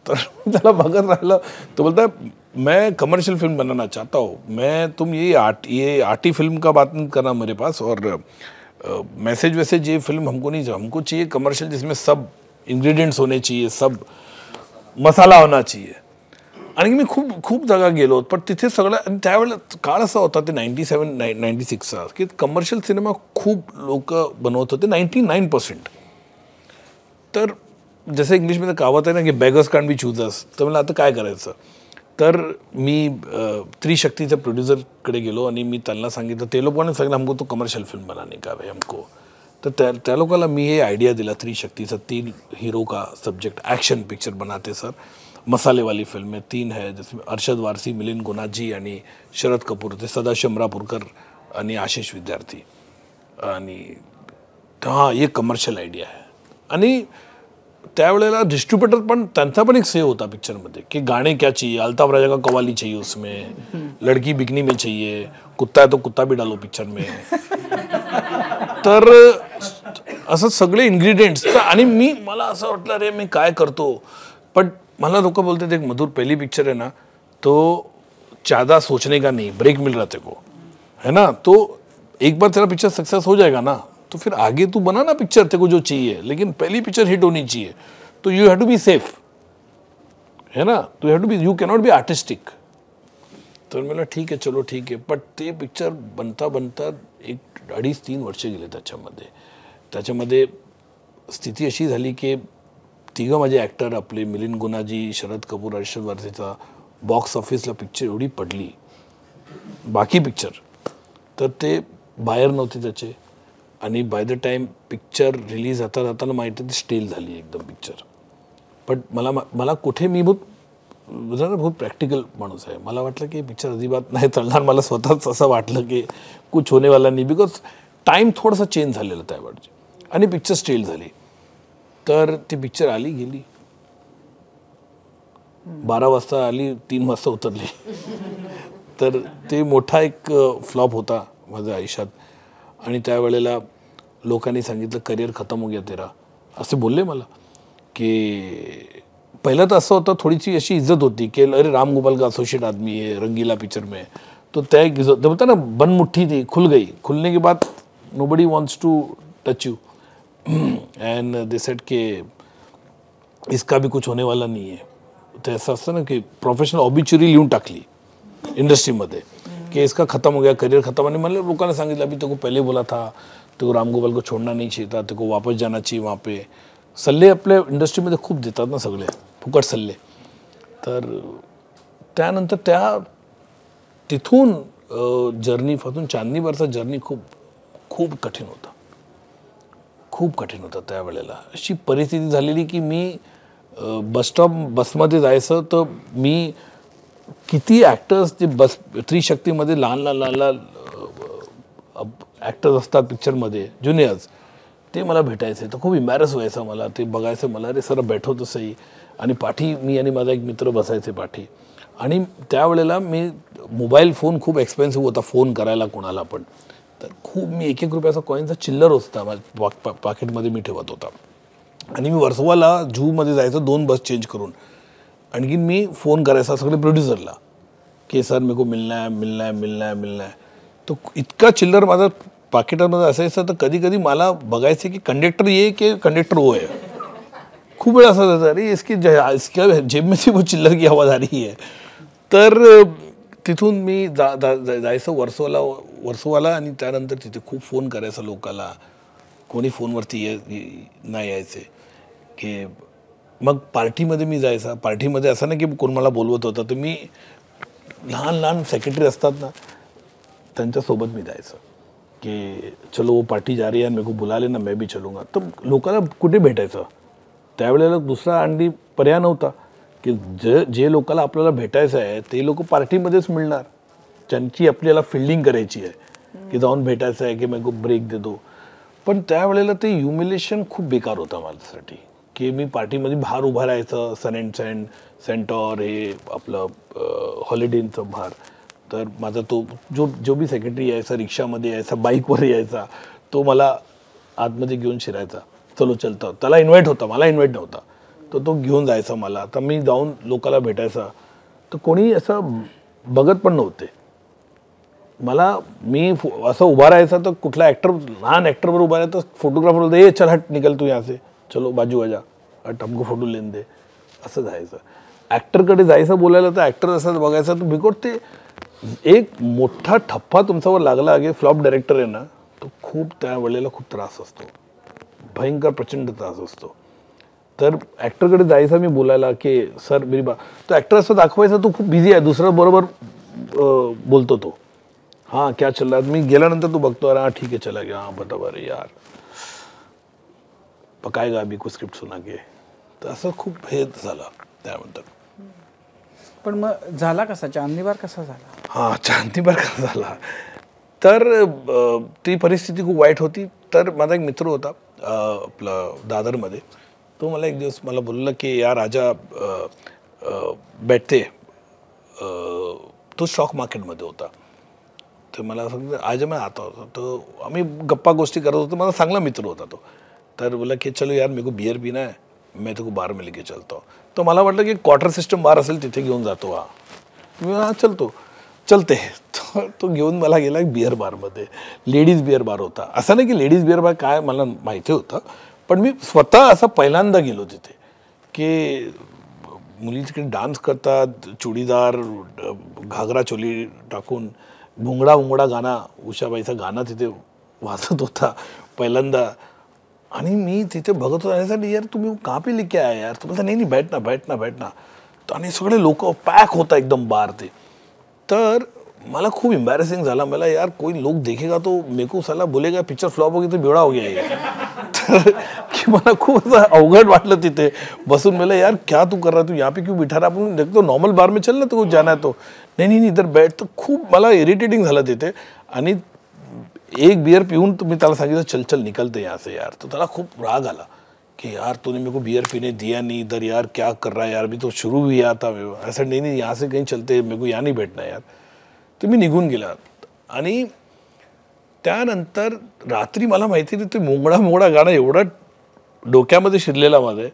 तर मी त्याला बघत राहिलं तो बोलता है मैं कमर्शियल फिल्म बनाना चाहता हूँ मैं तुम ये आर्ट ये आर्टी फिल्म का बात नहीं करना मेरे पास और मैसेज वैसेज ये फिल्म हमको नहीं हमको चाहिए कमर्शियल जिसमें सब इंग्रेडिएंट्स होने चाहिए सब मसाला होना चाहिए आणि मी खूप खूप जागा गेलो होतो पण तिथे सगळं आणि त्यावेळेला काळ असा होता ते नाईन्टी सेवन नाय नाईन्टी सिक्सचा की कमर्शियल सिनेमा खूप लोक बनवत होते नाईन्टी नाईन पर्सेंट तर जसं इंग्लिशमध्ये कावत आहे ना की बॅगर्स कांड बी चूजर्स तर मला आता काय करायचं तर मी त्रिशक्तीच्या प्रोड्युसरकडे गेलो आणि मी त्यांना सांगितलं ते लोकांनी सांगितलं हमको तो कमर्शियल फिल्म बनाने का भाई हमको तर त्या त्या लोकांना मी हे आयडिया दिला त्रिशक्तीचा तीन हिरो का सब्जेक्ट ॲक्शन पिक्चर बनाते सर मसालेवाली आहे तीन है जिसमें अर्शद वारसी मिलिंद गुनाजी आणि शरद कपूर ते सदाशिव रापूरकर आणि आशिष विद्यार्थी आणि हां ये कमर्शियल आयडिया आहे आणि त्यावेळेला डिस्ट्रीब्यूटर पण एक सेव होता पिक्चरमध्ये की गाने क्या चाहिए अलताफ राजा का कवाली चाहिए उसमें लड़की बिकनी में चाहिए कुत्ता है तो कुत्ता भी डालो पिक्चर में तर सगले इन्ग्रीडियंट्स मी मला अरे मैं रे मैं काय करतो बट मला लोग बोलते थे मधुर पहली पिक्चर है ना तो ज़्यादा सोचने का नहीं ब्रेक मिल रहा थे को है ना तो एक बार तेरा पिक्चर सक्सेस हो जाएगा ना तो फिर आगे तू बना ना पिक्चर तेरे को जो चाहिए लेकिन पहली पिक्चर हिट होनी चाहिए तो you have to be safe है ना तो have to be you cannot be artistic तर मला ठीक आहे चलो ठीक आहे बट ते पिक्चर बनता बनता एक अडीच तीन वर्षे गेले त्याच्यामध्ये त्याच्यामध्ये स्थिती अशी झाली की तिघं माझे ॲक्टर आपले मिलिंद गुनाजी शरद कपूर अर्षद वर्धेचा बॉक्स ऑफिसला पिक्चर एवढी पडली बाकी पिक्चर तर ते बाहेर नव्हते त्याचे आणि by the time picture release जाता जाताना माहिती ती स्टील झाली एकदम पिक्चर बट मला मला कुठे मी बहुत बहुत प्रॅक्टिकल माणूस आहे मला वाटलं की पिक्चर अजिबात नाही चालणार मला स्वतःच असं वाटलं की कुछ होनेवाला नाही बिकॉज टाईम थोडासा चेंज झालेला त्यावेळची आणि पिक्चर स्टेल झाली तर ती पिक्चर आली गेली बारा वाजता आली तीन वाजता उतरली तर ते मोठा एक फ्लॉप होता माझ्या आयुष्यात आणि त्यावेळेला लोकांनी सांगितलं करिअर खतम हो गया तेरा असे बोलले मला की पहिलं तर असं होतं थोडीशी अशी इज्जत होती की अरे राम गोपाल का असोशिएट आदमी है रंगीला पिक्चर में तो तय इज्जत बोलता ना बन मुट्ठी थी खुल गई खुलने के बाद nobody wants to touch you and they set के इसका भी कुछ होने वाला नाही आहे तो असं असतं ना की प्रोफेशनल ऑबिच्युरी लिहून टाकली इंडस्ट्रीमध्ये केस इसका खत्म हो गया करियर खत्म आणि मतलब लोकांना सांगितलं अभि अभी पहिले बोला था तो राम गोपाल को छोड़ना नाही चाहिए था वापस जाना चाहिए पे सल्ले आपल्या इंडस्ट्रीमध्ये खूप देतात ना सगळे फुकट सल्ले तर त्यानंतर त्या तिथून जर्नीपासून चांदणीवरचा जर्नी खूप खूप कठीण होता खूप कठीण होता त्यावेळेला अशी परिस्थिती झालेली की मी बसस्टॉप बसमध्ये जायचं तर मी किती ॲक्टर्स जे बस शक्तीमध्ये लहान लहान लहान लहान ॲक्टर्स असतात पिक्चरमध्ये ज्युनियर्स ते मला भेटायचे तर खूप इमॅरस व्हायचं मला ते बघायचं मला अरे सर भेटवतो सही आणि पाठी मी आणि माझा एक मित्र बसायचे पाठी आणि त्यावेळेला मी मोबाईल फोन खूप एक्सपेन्सिव्ह होता फोन करायला कोणाला पण तर खूप मी एक एक रुपयाचा कॉईनचा चिल्लर होता माझ्या पाकिटमध्ये मी ठेवत होता आणि मी वर्सोवाला जूमध्ये जायचं दोन बस चेंज करून आणखीन मी फोन करायचा सगळे प्रोड्युसरला की सर मेको मिलना आहे मिलना आहे मिलना आहे मिलना आहे तो इतका चिल्लर माझा पाकिटामध्ये असायचं तर कधी कधी मला बघायचं की कंडक्टर ये की कंडक्टर ओ आहे खूप वेळा असं जायचं अरे इसकी जे इसका जेब में से चिल्लर की आवाज आली आहे तर तिथून मी जा जा जायचं वर्सोवाला वर्सोवाला आणि त्यानंतर तिथे खूप फोन करायचा लोकाला कोणी फोनवरती ये नाही यायचे की मग पार्टीमध्ये मी जायचा पार्टीमध्ये असं नाही की कोण मला बोलवत होता तर मी लहान लहान सेक्रेटरी असतात ना त्यांच्यासोबत मी जायचं की चलो वो पार्टी जा रही है मेरे को बुला लेना मैं चलूंगा तर लोकांना कुठे भेटायचं त्यावेळेला दुसरा अंडी पर्याय नव्हता की जे जे लोकांना आपल्याला भेटायचं आहे ते लोक पार्टीमध्येच मिळणार ज्यांची आपल्याला फिल्डिंग करायची आहे की जाऊन भेटायचं आहे की मेको ब्रेक दे दो पण त्यावेळेला ते ह्युमिलेशन खूप बेकार होता माझ्यासाठी की मी पार्टीमध्ये भार उभा राहायचं सन अँड सँड सेंटॉर हे आपलं हॉलिडेंचं भार तर माझा तो जो जो बी सेक्रेटरी यायचा रिक्षामध्ये यायचा बाईकवर यायचा तो मला आतमध्ये घेऊन शिरायचा चलो चलतं त्याला इन्व्हाइट होता मला इन्व्हाइट नव्हता तर तो घेऊन जायचा मला तर मी जाऊन लोकाला भेटायचा तर कोणी असं बघत पण नव्हते मला मी असं उभा राहायचा तर कुठला ॲक्टर लहान ॲक्टरवर उभा राहायचा फोटोग्राफर होतं हे चल हट निघाल तू असे चलो बाजू आजा टमको फोटो लेन दे असं जायचं ॲक्टरकडे जायचं बोलायला तर ॲक्टर असाच बघायचा तर बिकॉज ते एक मोठा ठप्पा तुमच्यावर लागला की फ्लॉप डायरेक्टर आहे ना तो खूप त्या वेळेला खूप त्रास असतो भयंकर प्रचंड त्रास असतो तर ॲक्टरकडे जायचा मी बोलायला की सर बा तो ॲक्टर असं दाखवायचा तो खूप बिझी आहे दुसरा बरोबर बोलतो तो हां क्या चल रहा मी गेल्यानंतर तू बघतो अरे हां ठीक आहे चला गया हां बरोबर यार काय गा को स्क्रिप्ट सुना के तर असं खूप भेद झाला त्यानंतर पण मग झाला कसा चांदीबार कसा झाला हां चांदीबार कसा झाला तर ती परिस्थिती खूप वाईट होती तर माझा एक मित्र होता आपला आपला दादरमध्ये तो मला एक दिवस मला बोलला की या राजा बेटते तो स्टॉक मार्केटमध्ये होता तर मला सांगितलं आज मी आता होता तो आम्ही गप्पा गोष्टी करत होतो माझा चांगला मित्र होता तो तर बोला की चलो यार मेरे को बियर पीना है मैं तुक बार मिलके चलतो चलता तो मला वाटलं की क्वार्टर सिस्टम बार असेल तिथे घेऊन जातो हा मी हा चलतो चलते तो तो घेऊन मला गेला बिअर बारमध्ये लेडीज बिअर बार होता असं नाही की लेडीज बिअर बार काय मला माहिती होतं पण मी स्वतः असा पहिल्यांदा गेलो तिथे की मुली तिकडे डान्स करतात चुडीदार घागरा चोली टाकून भुंगडा भुंगडा गाणा उषाबाईचा गाणं तिथे वाजत होता पहिल्यांदा आणि मी तिथे बघत त्यासाठी यार तुम्ही कापी लिखे आहे यार तुम्हाला नाही नाही बैठ ना बैठना ना ना आणि सगळे लोक पॅक होता एकदम बार ते तर मला खूप इम्बॅरेसिंग झाला मला यार कोई लोक देखेगा तो मेकू साला बोलेगा पिक्चर फ्लॉप हो तो बिवडा हो गया तर की मला खूप अवघड वाटलं तिथे बसून मला यार क्या तू कर रहा तू यहाँ पे क्यों बिठा रहा आपण देखतो नॉर्मल बार में चल ना तू जाना तो नाही नाही इधर बैठ तर खूप मला इरिटेटिंग झालं तिथे आणि एक बियर पिऊन तुम्ही त्याला सांगितलं चल चल निकलते यहाँ यार तो त्याला खूप राग आला की यार तूने मेरे को बियर पीने दिया नहीं दर यार क्या कर रहा है यार मी तो शुरू भी आता मेरे ऐसा नहीं नहीं यहाँ से कहीं चलते मेको को नाही भेटणार यार तर मी निघून गेला आणि त्यानंतर रात्री मला माहिती नाही ते मोंगडा मोंगडा गाणं एवढा डोक्यामध्ये शिरलेला माझं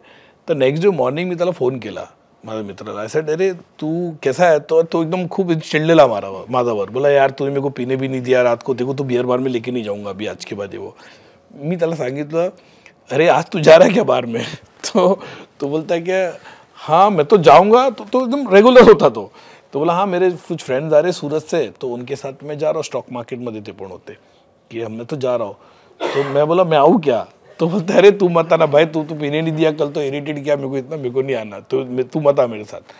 तर नेक्स्ट डे मॉर्निंग मी त्याला फोन केला माझा मित्र आई सेड अरे तू कैसा है तो तो एकदम खूब चिड़लेला मारा हुआ माधावर बोला यार तुझे मेरे को पीने भी नहीं दिया रात को देखो तू बियर बार में लेके नहीं जाऊंगा अभी आज के बाद वो मी त्याला सांगितलं अरे आज तू जा रहा है क्या बार में तो तो बोलता है क्या हाँ मैं तो जाऊँगा तो तो एकदम रेगुलर होता तो तो बोला हाँ मेरे कुछ फ्रेंड्स आ रहे सूरत से तो उनके साथ मैं जा रहा हूँ स्टॉक मार्केट में देते पूर्ण होते कि हमने मैं तो जा रहा हूँ तो मैं बोला मैं आऊँ क्या तो बोलता अरे तू मत आना भाई तू तू पीने नहीं दिया कल तो इरिटेट किया मेरे को इतना मेरे को नहीं आना तो तू मत आ मेरे साथ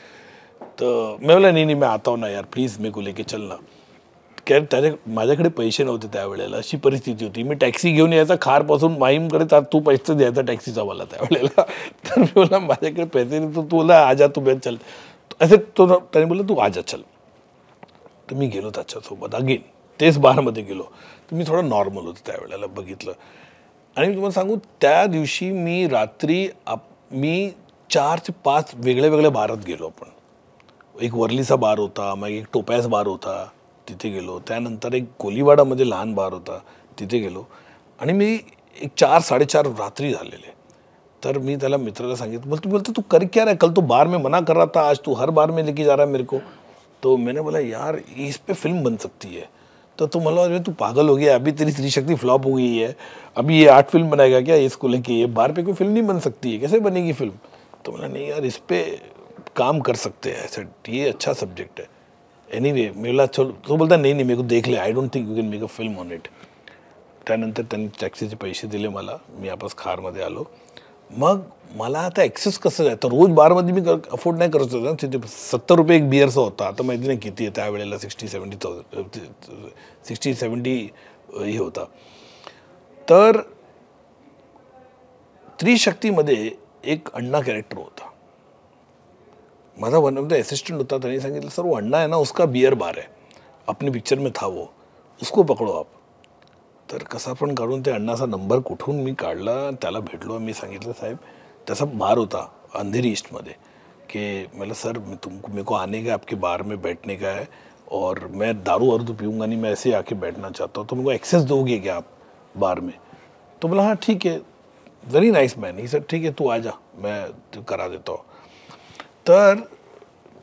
तो मैं बोला नहीं नहीं मैं आता हूँ ना यार प्लीज़ मेरे को लेके चलना काय त्याने माझ्याकडे पैसे नव्हते त्यावेळेला अशी परिस्थिती होती मी टॅक्सी घेऊन यायचा खारपासून माहीमकडे तर तू पैसे द्यायचा टॅक्सीचा मला त्यावेळेला तर मी बोला माझ्याकडे पैसे नाही तू तुला आजा तू बेच चल असे तो त्याने बोलला तू आजा चल तो मी गेलो त्याच्यासोबत अगेन तेच बारमध्ये गेलो तर मी थोडं नॉर्मल होतं त्यावेळेला बघितलं आणि मी तुम्हाला सांगू त्या दिवशी मी रात्री आप मी चार ते पाच वेगळ्या वेगळ्या बारात गेलो आपण एक वरलीचा बार होता मग एक टोप्याचा बार होता तिथे गेलो त्यानंतर एक कोलीवाडामध्ये लहान बार होता तिथे गेलो आणि मी एक चार साडेचार रात्री झालेले तर मी त्याला मित्राला सांगितलं बोलतो बोलते तू कर क्या रहा कल तू बार में मना कर रहा था आज तू हर बार में लेके जा रहा है मेरे को तो मैंने बोला यार इस पे फिल्म बन सकती है तो तुम मतलब अरे तू पागल हो गया अभी तेरी स्त्री शक्ति फ्लॉप हो गई है अभी ये आर्ट फिल्म बनाएगा क्या इसको लेके ये बाहर पे कोई फिल्म नहीं बन सकती है कैसे बनेगी फिल्म तो मैंने नहीं यार इस पर काम कर सकते हैं ऐसे ये अच्छा सब्जेक्ट है एनी वे मेरा चलो तो बोलता नहीं नहीं मेरे को देख ले I don't think you can make a film on it त्यानंतर त्यांनी टॅक्सीचे पैसे दिले मला मी आपस खारमध्ये आलो मग मला आता ॲक्सेस कसं तर रोज बारमध्ये मी अफोर्ड नाही करत होतो ना तिथे सत्तर रुपये एक बिअरचा होता आता माहिती नाही किती आहे त्यावेळेला sixty seventy thousand sixty seventy हे होता तर त्रिशक्तीमध्ये एक अण्णा कॅरेक्टर होता माझा वन ऑफ द असिस्टंट होता त्यांनी सांगितलं सर वो अण्णा आहे ना उसका बियर बार आहे अपने पिक्चर में था वो उसको पकडो आप तर कसा पण काढून ते अण्णाचा नंबर कुठून मी काढला त्याला भेटलो मी सांगितलं साहेब त्याचा बार होता अंधेरी ईस्टमध्ये कि मला सर मी तुम मेरे को आने का आपके बार में बैठने का है और मैं दारू और तो पीऊँगा नहीं मैं ऐसे ही आके बैठना चाहता हूँ तो मेरे को एक्सेस दोगे क्या आप बार में तो बोला हाँ ठीक है वेरी नाइस मैन ही सर ठीक है तू आ जा मैं करा देता हूँ तर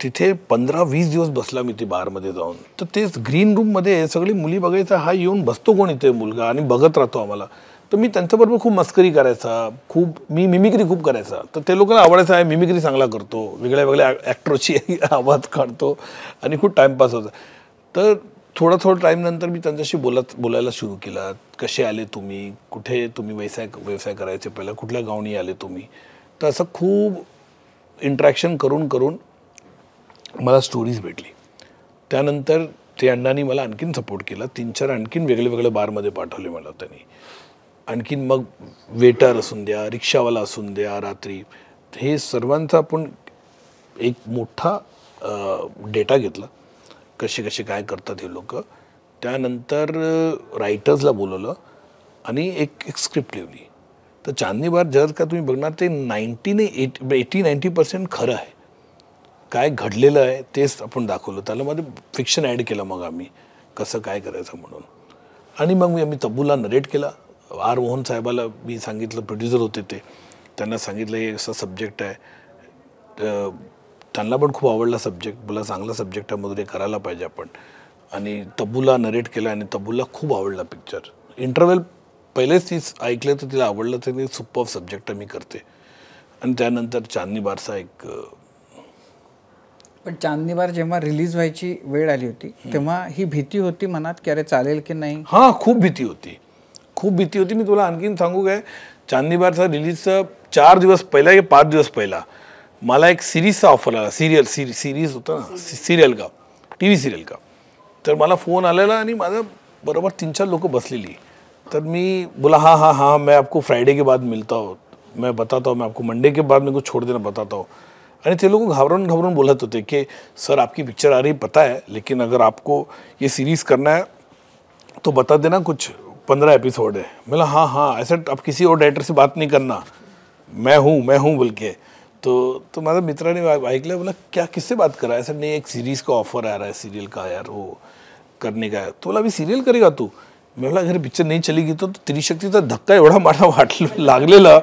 तिथे पंधरा वीस दिवस बसला मी ती बारमध्ये जाऊन तर तेच ग्रीन रूममध्ये सगळी मुली बघायचा हा येऊन बसतो कोण इथे मुलगा आणि बघत राहतो आम्हाला तर मी त्यांच्याबरोबर खूप मस्करी करायचा खूप मी मिमिक्री खूप करायचा तर ते लोकांना आवडायचं आहे मिमिक्री चांगला करतो वेगळ्या वेगळ्या ॲक्टरची आवाज काढतो आणि खूप टाईमपास होता तर थोडा थोडा टाईमनंतर मी त्यांच्याशी बोलत बोलायला सुरू केला कसे आले तुम्ही कुठे तुम्ही व्यवसाय व्यवसाय करायचे पहिला कुठल्या गावणी आले तुम्ही तर असं खूप इंट्रॅक्शन करून करून मला स्टोरीज भेटली त्यानंतर ते अण्णांनी मला आणखीन सपोर्ट केला तीन चार आणखीन वेगळे वेगळे बारमध्ये पाठवले मला त्यांनी आणखीन मग वेटर असून द्या रिक्षावाला असून द्या रात्री हे सर्वांचा आपण एक मोठा डेटा घेतला कसे कसे काय करतात हे लोक त्यानंतर रायटर्सला बोलवलं आणि एक एक स्क्रिप्ट लिहिली तर चांदनी बार जर का तुम्ही बघणार ते नाईंटीने एट एटी नाईंटी पर्सेंट खरं आहे काय घडलेलं आहे तेच आपण दाखवलं त्याला मध्ये फिक्शन ॲड केलं मग आम्ही कसं काय करायचं म्हणून आणि मग मी आम्ही तब्बूला नरेट केला आर मोहन साहेबाला मी सांगितलं प्रोड्युसर होते ते त्यांना सांगितलं हे असा सब्जेक्ट आहे त्यांना पण खूप आवडला सब्जेक्ट मला चांगला सब्जेक्ट आहे मधून हे करायला पाहिजे आपण आणि तब्बूला नरेट केला आणि तब्बूला खूप आवडला पिक्चर इंटरव्हल पहिलेच तीच ऐकलं तर तिला आवडलं तर ते सुपर सब्जेक्ट मी करते आणि त्यानंतर चांदनी बारसा एक पण चांदनी बार जेव्हा रिलीज व्हायची वेळ आली होती तेव्हा ही भीती होती मनात की अरे चालेल की नाही हां खूप भीती होती खूप भीती होती मी तुला आणखीन सांगू काय चांदनी बारचा रिलीजचा चार दिवस पहिला की पाच दिवस पहिला मला एक सिरीजचा ऑफर आला सिरियल सिरी सिरीज होता ना सिरियल का टी व्ही सिरियल का तर मला फोन आलेला आणि माझं बरोबर तीन चार लोक बसलेली तर मी बोला हा हा हां मैं आपको फ्रायडे के बाद मिलता हूँ मैं बताता हूँ मैं आपको मंडे के बाद मेरे को छोड़ देना बताता हूँ आणि ते लोक घाबरून घाबरून बोलत तो होते की सर आपकी पिक्चर आ रही पता है लेकिन अगर आपको ये सीरीज़ करना है तो बता देना कुछ पंद्रह एपिसोड है मतलब हाँ हाँ ऐसा अब किसी और डायरेक्टर से बात नहीं करना मैं हूँ मैं हूँ बोल के तो तो मतलब ने बाइक लिया बोला क्या किससे बात करा ऐसा नहीं एक सीरीज़ का ऑफर आ रहा है सीरियल का यार वो करने का है तो बोला अभी सीरियल करेगा तू मैं बोला अगर पिक्चर नहीं चलेगी तो त्रिशक्ति तो त्रिशक्तीचा तो धक्का एवढा लागले ला लागलेला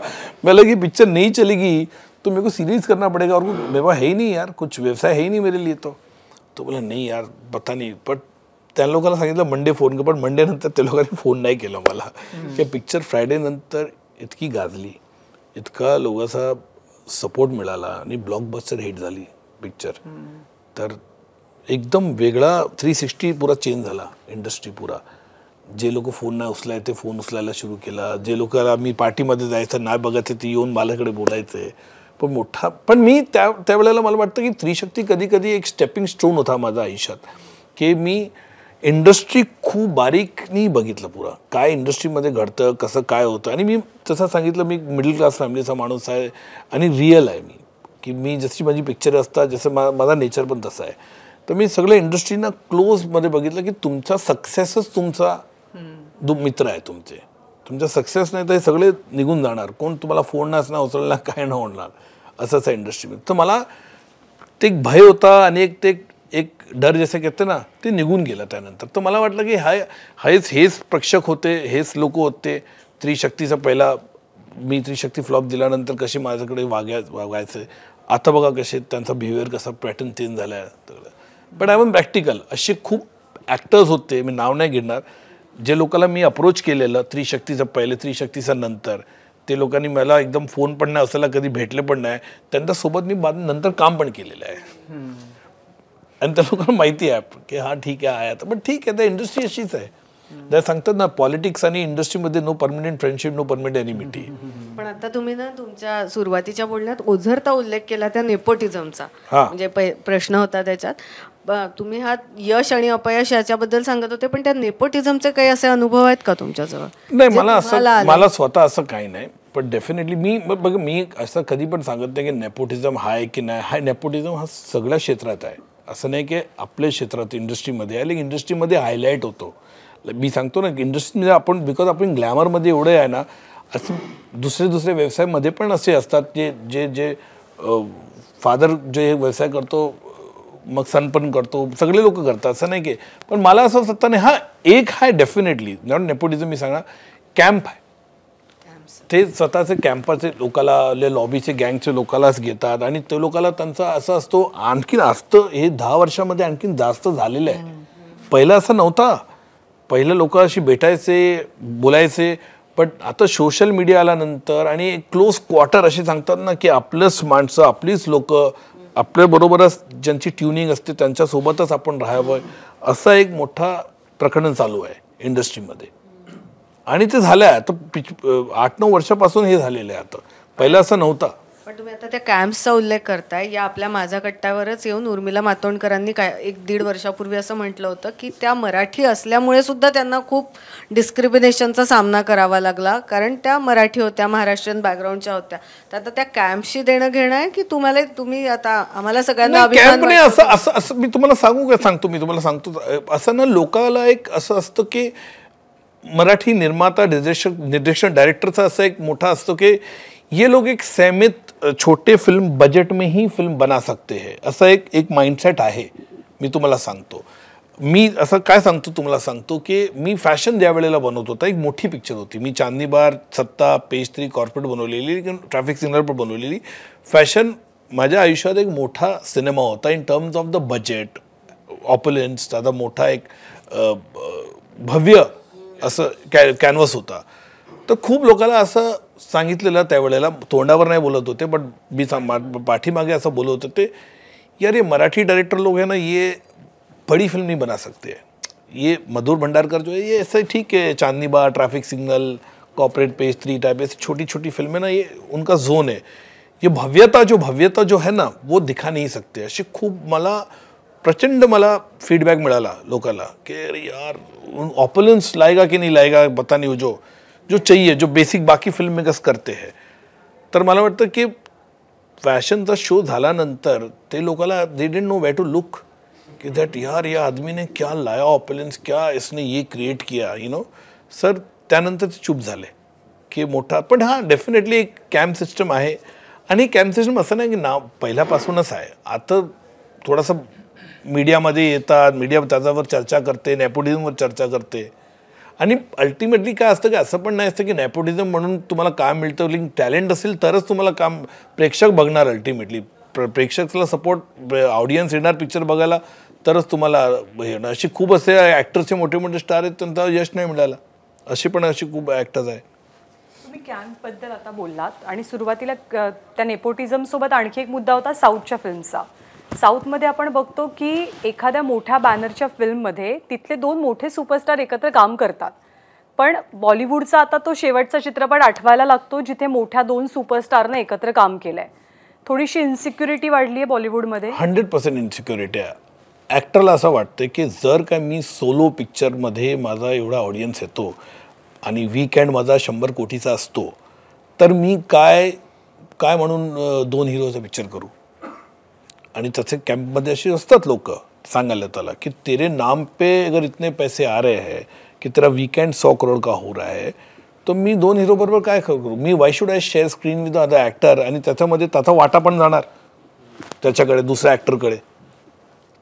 बोला की पिक्चर नहीं चलेगी तो मेरे को सीरीज करना पड़ेगा और मेरे पास है ही नहीं यार कुछ व्यवसाय है ही नहीं मेरे लिए तो तो बोला नहीं यार पता नहीं बट त्या लोकांना सांगितलं मंडे फोन कर पण मंडे नंतर त्या लोकांनी फोन नाही केला मला की पिक्चर फ्रायडे नंतर इतकी गाजली इतका लोकांचा सपोर्ट मिळाला आणि ब्लॉकबस्टर हिट झाली पिक्चर तर एकदम वेगळा थ्री सिक्स्टी पुरा चेंज झाला इंडस्ट्री पुरा जे लोक फोन नाही उचलाय ते फोन उचलायला सुरू केला जे लोकांना मी पार्टीमध्ये जायचं नाही बघायचं ते येऊन माझ्याकडे बोलायचे पण मोठा पण मी त्या त्यावेळेला मला वाटतं की त्रिशक्ती कधी कधी एक स्टेपिंग स्टोन होता माझा आयुष्यात की मी इंडस्ट्री खूप बारीकनी बघितलं पुरा काय इंडस्ट्रीमध्ये घडतं कसं काय होतं आणि मी तसं सांगितलं मी मिडल क्लास फॅमिलीचा माणूस आहे आणि रिअल आहे मी की मी जशी माझी पिक्चर असतात जसं मा माझा नेचर पण तसा आहे तर मी सगळ्या इंडस्ट्रीना क्लोजमध्ये बघितलं की तुमचा सक्सेसच तुमचा मित्र आहे तुमचे तुमच्या सक्सेस नाही तर हे सगळे निघून जाणार कोण तुम्हाला फोन ना उचलणार काय ना होणार असं आहे इंडस्ट्रीमध्ये तर मला ते एक भय होता आणि एक ते एक डर जसे घेते ना ते निघून गेलं त्यानंतर तर मला वाटलं की हाय हेच हेच प्रेक्षक होते हेच लोक होते त्रिशक्तीचा पहिला मी त्रिशक्ती फ्लॉप दिल्यानंतर कसे माझ्याकडे वागाय वागायचे आता बघा कसे त्यांचा बिहेवियर कसा पॅटर्न चेंज झाला आहे बट आय वन प्रॅक्टिकल असे खूप ॲक्टर्स होते मी नाव नाही घेणार जे लोकांना मी अप्रोच केलेलं त्रिशक्तीचं पहिले त्रिशक्तीचं नंतर ते लोकांनी मला एकदम फोन पण नाही असायला कधी भेटले पण नाही त्यांच्यासोबत मी नंतर काम पण केलेलं आहे आणि त्या लोकांना माहिती आहे की हा ठीक आहे आहे आता पण ठीक आहे त्या इंडस्ट्री अशीच आहे त्या सांगतात ना पॉलिटिक्स आणि इंडस्ट्रीमध्ये no permanent friendship no permanent enmity पण आता तुम्ही ना तुमच्या सुरुवातीच्या बोलण्यात ओझरता उल्लेख केला त्या नेपोटिझमचा म्हणजे प्रश्न होता त्याच्यात तुम्ही हा यश आणि अपयश याच्याबद्दल सांगत होते पण त्या नेपोटिझमचे काही असे अनुभव आहेत का तुमच्याजवळ नाही मला असं मला स्वतः असं काही नाही पण डेफिनेटली मी बघ मी असं कधी पण सांगत नाही की नेपोटिझम हा आहे की नाही हा नेपोटिझम हा सगळ्या क्षेत्रात आहे असं नाही की आपल्या क्षेत्रात इंडस्ट्रीमध्ये आहे इंडस्ट्रीमध्ये हायलाईट होतो मी सांगतो ना की इंडस्ट्रीमध्ये म्हणजे आपण बिकॉज आपण ग्लॅमरमध्ये एवढे आहे ना असं दुसरे दुसरे व्यवसायामध्ये पण असे असतात जे जे जे फादर जे व्यवसाय करतो मग सण करतो सगळे लोक करतात असं नाही की पण मला असं सत्ता नाही हा एक आहे डेफिनेटली नॉट नेपोटिझम मी सांगा कॅम्प आहे ते स्वतःचे कॅम्पाचे लोकाला लॉबीचे गँगचे लोकालाच घेतात आणि ते लोकाला त्यांचा असं असतो आणखीन असतं हे दहा वर्षामध्ये आणखीन जास्त झालेलं आहे पहिलं असं नव्हता पहिलं लोक अशी भेटायचे बोलायचे पण आता सोशल मीडिया आल्यानंतर आणि क्लोज क्वार्टर असे सांगतात ना की आपलंच माणसं आपलीच लोक आपल्याबरोबरच ज्यांची ट्युनिंग असते त्यांच्यासोबतच आपण राहावं असं एक मोठा प्रकरण चालू आहे इंडस्ट्रीमध्ये आणि ते झालं आहे आता पिच आठ नऊ वर्षापासून हे झालेलं आहे आता पहिलं असं नव्हता पण तुम्ही आता त्या कॅम्प्सचा उल्लेख करताय या आपल्या माझ्या कट्ट्यावरच येऊन उर्मिला मातोंडकरांनी काय एक दीड वर्षापूर्वी असं म्हटलं होतं की त्या मराठी असल्यामुळे सुद्धा त्यांना खूप डिस्क्रिमिनेशनचा सामना करावा लागला कारण त्या मराठी होत्या महाराष्ट्रीयन बॅकग्राऊंडच्या होत्या तर आता त्या कॅम्पशी देणं घेणं आहे की तुम्हाला तुम्ही आता आम्हाला सगळ्यांना अभिमान असं असं असं मी तुम्हाला सांगू का सांगतो मी तुम्हाला सांगतो असं ना लोकाला एक असं असतं की मराठी निर्माता निर्देशक निर्देशन डायरेक्टरचा असं एक मोठा असतो की ये लोक एक सहमित छोटे फिल्म बजेटमेही फिल्म बना सकते आहे असं एक एक माइंडसेट आहे मी तुम्हाला सांगतो मी असं काय सांगतो तुम्हाला सांगतो की मी फॅशन ज्या वेळेला बनवत होता एक मोठी पिक्चर होती मी Chandni bar Satta page three corporate बनवलेली ट्रॅफिक सिग्नल पण बनवलेली फॅशन माझ्या आयुष्यात एक मोठा सिनेमा होता in terms of the budget opulence त्याचा मोठा एक भव्य असं कॅ कॅनव्हस होता तर खूप लोकांना असं संगित तोड़ा तोंडावर नाही बोलत होते बट मी पाठीमागे असं बोलत होते यार ये मराठी डायरेक्टर लोग हैं ना ये बड़ी फिल्म नहीं बना सकते ये मधुर भंडारकर जो है ये ऐसे ठीक है Chandni bar traffic signal corporate page three type ऐसी छोटी छोटी फिल्में ना ये उनका जोन है ये भव्यता जो भव्यता जो है ना वो दिखा नहीं सकते अच्छे खूब माला प्रचंड फीडबैक मिला लोकला लोकाला अरे यार ऑपलेंस लाएगा कि नहीं लाएगा पता वो जो जो चाहिए जो बेसिक बाकी फिल्म मेकर्स करते हैं तर मला वाटतं की फॅशनचा शो झाल्यानंतर ते लोकाला they didn't no way to look की दॅट यार या आदमीने क्या लाया ऑपेलन्स क्या इसने ये क्रिएट किया यू नो सर त्यानंतर ते चूप झाले की मोठा पण हां डेफिनेटली एक कॅम्प सिस्टम आहे आणि कॅम्प सिस्टम असं नाही की ना पहिल्यापासूनच आहे आता थोडासा मीडियामध्ये येतात मीडिया त्याच्यावर चर्चा करते नेपोटिझमवर चर्चा करते आणि अल्टिमेटली काय असतं की असं पण नाही असतं की नेपोटिझम म्हणून तुम्हाला काम मिळतं लिंक टॅलेंट असेल तरच तुम्हाला काम प्रेक्षक बघणार अल्टिमेटली प्र प्रेक्षकला सपोर्ट ऑडियन्स येणार पिक्चर बघायला तरच तुम्हाला येणार अशी खूप असे ॲक्टर्सचे मोठे मोठे स्टार आहेत त्यांना यश नाही मिळाला अशी पण अशी खूप ॲक्टर्स आहे तुम्ही कॅम्पबद्दल आता बोललात आणि सुरुवातीला त्या नेपोटिझमसोबत आणखी एक मुद्दा होता साऊथच्या फिल्मचा सा। साऊथमध्ये आपण बघतो की एखाद्या मोठ्या बॅनरच्या फिल्ममध्ये तिथले दोन मोठे सुपरस्टार एकत्र काम करतात पण बॉलिवूडचा आता तो शेवटचा चित्रपट आठवायला लागतो जिथे मोठ्या दोन सुपरस्टारनं एकत्र काम केलं आहे थोडीशी इन्सिक्युरिटी वाढली आहे बॉलिवूडमध्ये हंड्रेड पर्सेंट इन्सिक्युरिटी आहे ॲक्टरला असं वाटतं की जर का मी सोलो पिक्चरमध्ये माझा एवढा ऑडियन्स येतो आणि वीकेंड माझा शंभर कोटीचा असतो तर मी काय काय म्हणून दोन हिरोचा पिक्चर करू आणि तसे कॅम्पमध्ये अशी असतात लोक सांगायला त्याला की तेरे नाम पे अगर इतने पैसे आ रहे हैं की तेरा वीकेंड सौ करोड का हो रहा है तर मी दोन हिरो बरोबर काय करू मी why should I share screen with other actor आणि त्याच्यामध्ये त्याचा वाटा पण जाणार त्याच्याकडे दुसऱ्या ॲक्टरकडे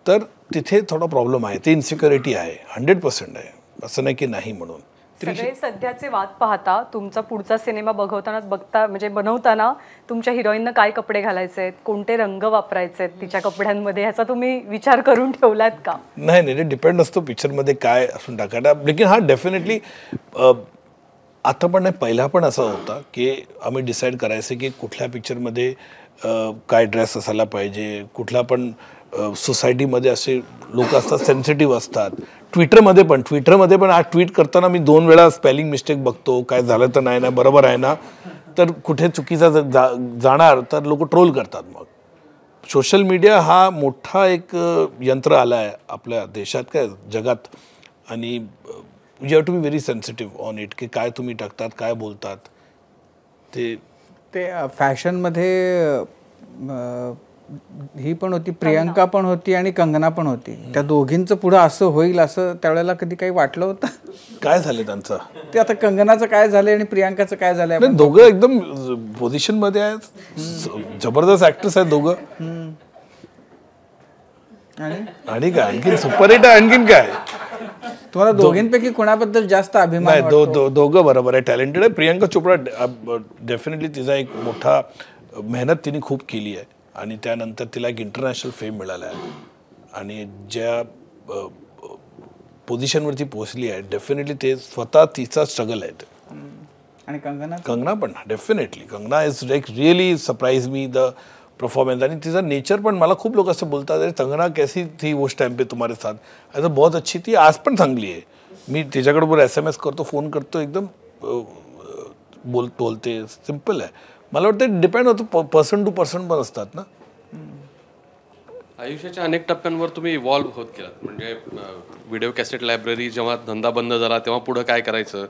तर तिथे थोडा प्रॉब्लेम आहे ते इन्सिक्युरिटी आहे हंड्रेड पर्सेंट आहे असं नाही की नाही म्हणून सगळे सध्याचे वाद पाहता तुमचा पुढचा सिनेमा बघवताना बघता म्हणजे बनवताना तुमच्या हिरोईननं काय कपडे घालायचे आहेत कोणते रंग वापरायचे आहेत तिच्या कपड्यांमध्ये ह्याचा तुम्ही विचार करून ठेवलात का नाही नाही डिपेंड असतो पिक्चरमध्ये काय असून टाकायला लेकिन हा डेफिनेटली आता पण नाही पहिला पण असा होता की आम्ही डिसाईड करायचं की कुठल्या पिक्चरमध्ये काय ड्रेस असायला पाहिजे कुठला पण सोसायटीमध्ये असे लोक असतात सेन्सिटिव्ह असतात ट्विटरमध्ये पण ट्विटरमध्ये पण आज ट्विट करताना मी दोन वेळा स्पेलिंग मिस्टेक बघतो काय झालं तर नाही ना बरोबर आहे ना तर कुठे चुकीचा जा जाणार तर लोक ट्रोल करतात मग सोशल मीडिया हा मोठा एक यंत्र आला आहे आपल्या देशात काय जगात आणि you have to be very sensitive on it की काय तुम्ही टाकतात काय बोलतात ते ते फॅशनमध्ये ही पण होती प्रियंका पण होती आणि कंगना पण होती त्या दोघींचं पुढं असं होईल असं त्यावेळेला कधी काही वाटलं होतं काय झालं त्यांचं ते आता कंगनाचं काय झालं आणि प्रियांकाचं काय झालंय दोघं एकदम पोझिशन मध्ये आहेत जबरदस्त ऍक्ट्रेस आहेत दोघं आणि काय आणखी सुपरहिट आणखीन काय तुम्हाला दोघींपैकी कोणाबद्दल जास्त अभिमान आहे दोघं बरोबर आहे टॅलेंटेड आहे प्रियांका चोपडा डेफिनेटली तिचा एक मोठा मेहनत तिने खूप केली आहे आणि त्यानंतर तिला एक इंटरनॅशनल फेम मिळाला आहे आणि ज्या पोझिशनवरती पोहोचली आहे डेफिनेटली ते स्वतः तिचा स्ट्रगल आहे ते आणि कंगना कंगना पण definitely Kangana is like really surprise me the performance आणि तिचा नेचर पण मला खूप लोक असं बोलतात अरे कंगना कैसी थी वो टाइम पे तुम्हारे साथ ॲज अ बहुत अच्छी ती आज पण चांगली आहे मी तिच्याकडं बरोबर एस एम एस करतो फोन करतो एकदम बोल बोलते सिम्पल आहे मला वाटतं डिपेंड होतं पर्सन टू पर्सन पण असतात ना आयुष्याच्या अनेक टप्प्यांवर तुम्ही इव्हॉल्व्ह होत गेला म्हणजे व्हिडिओ कॅसेट लायब्ररी जेव्हा धंदा बंद झाला तेव्हा पुढं काय करायचं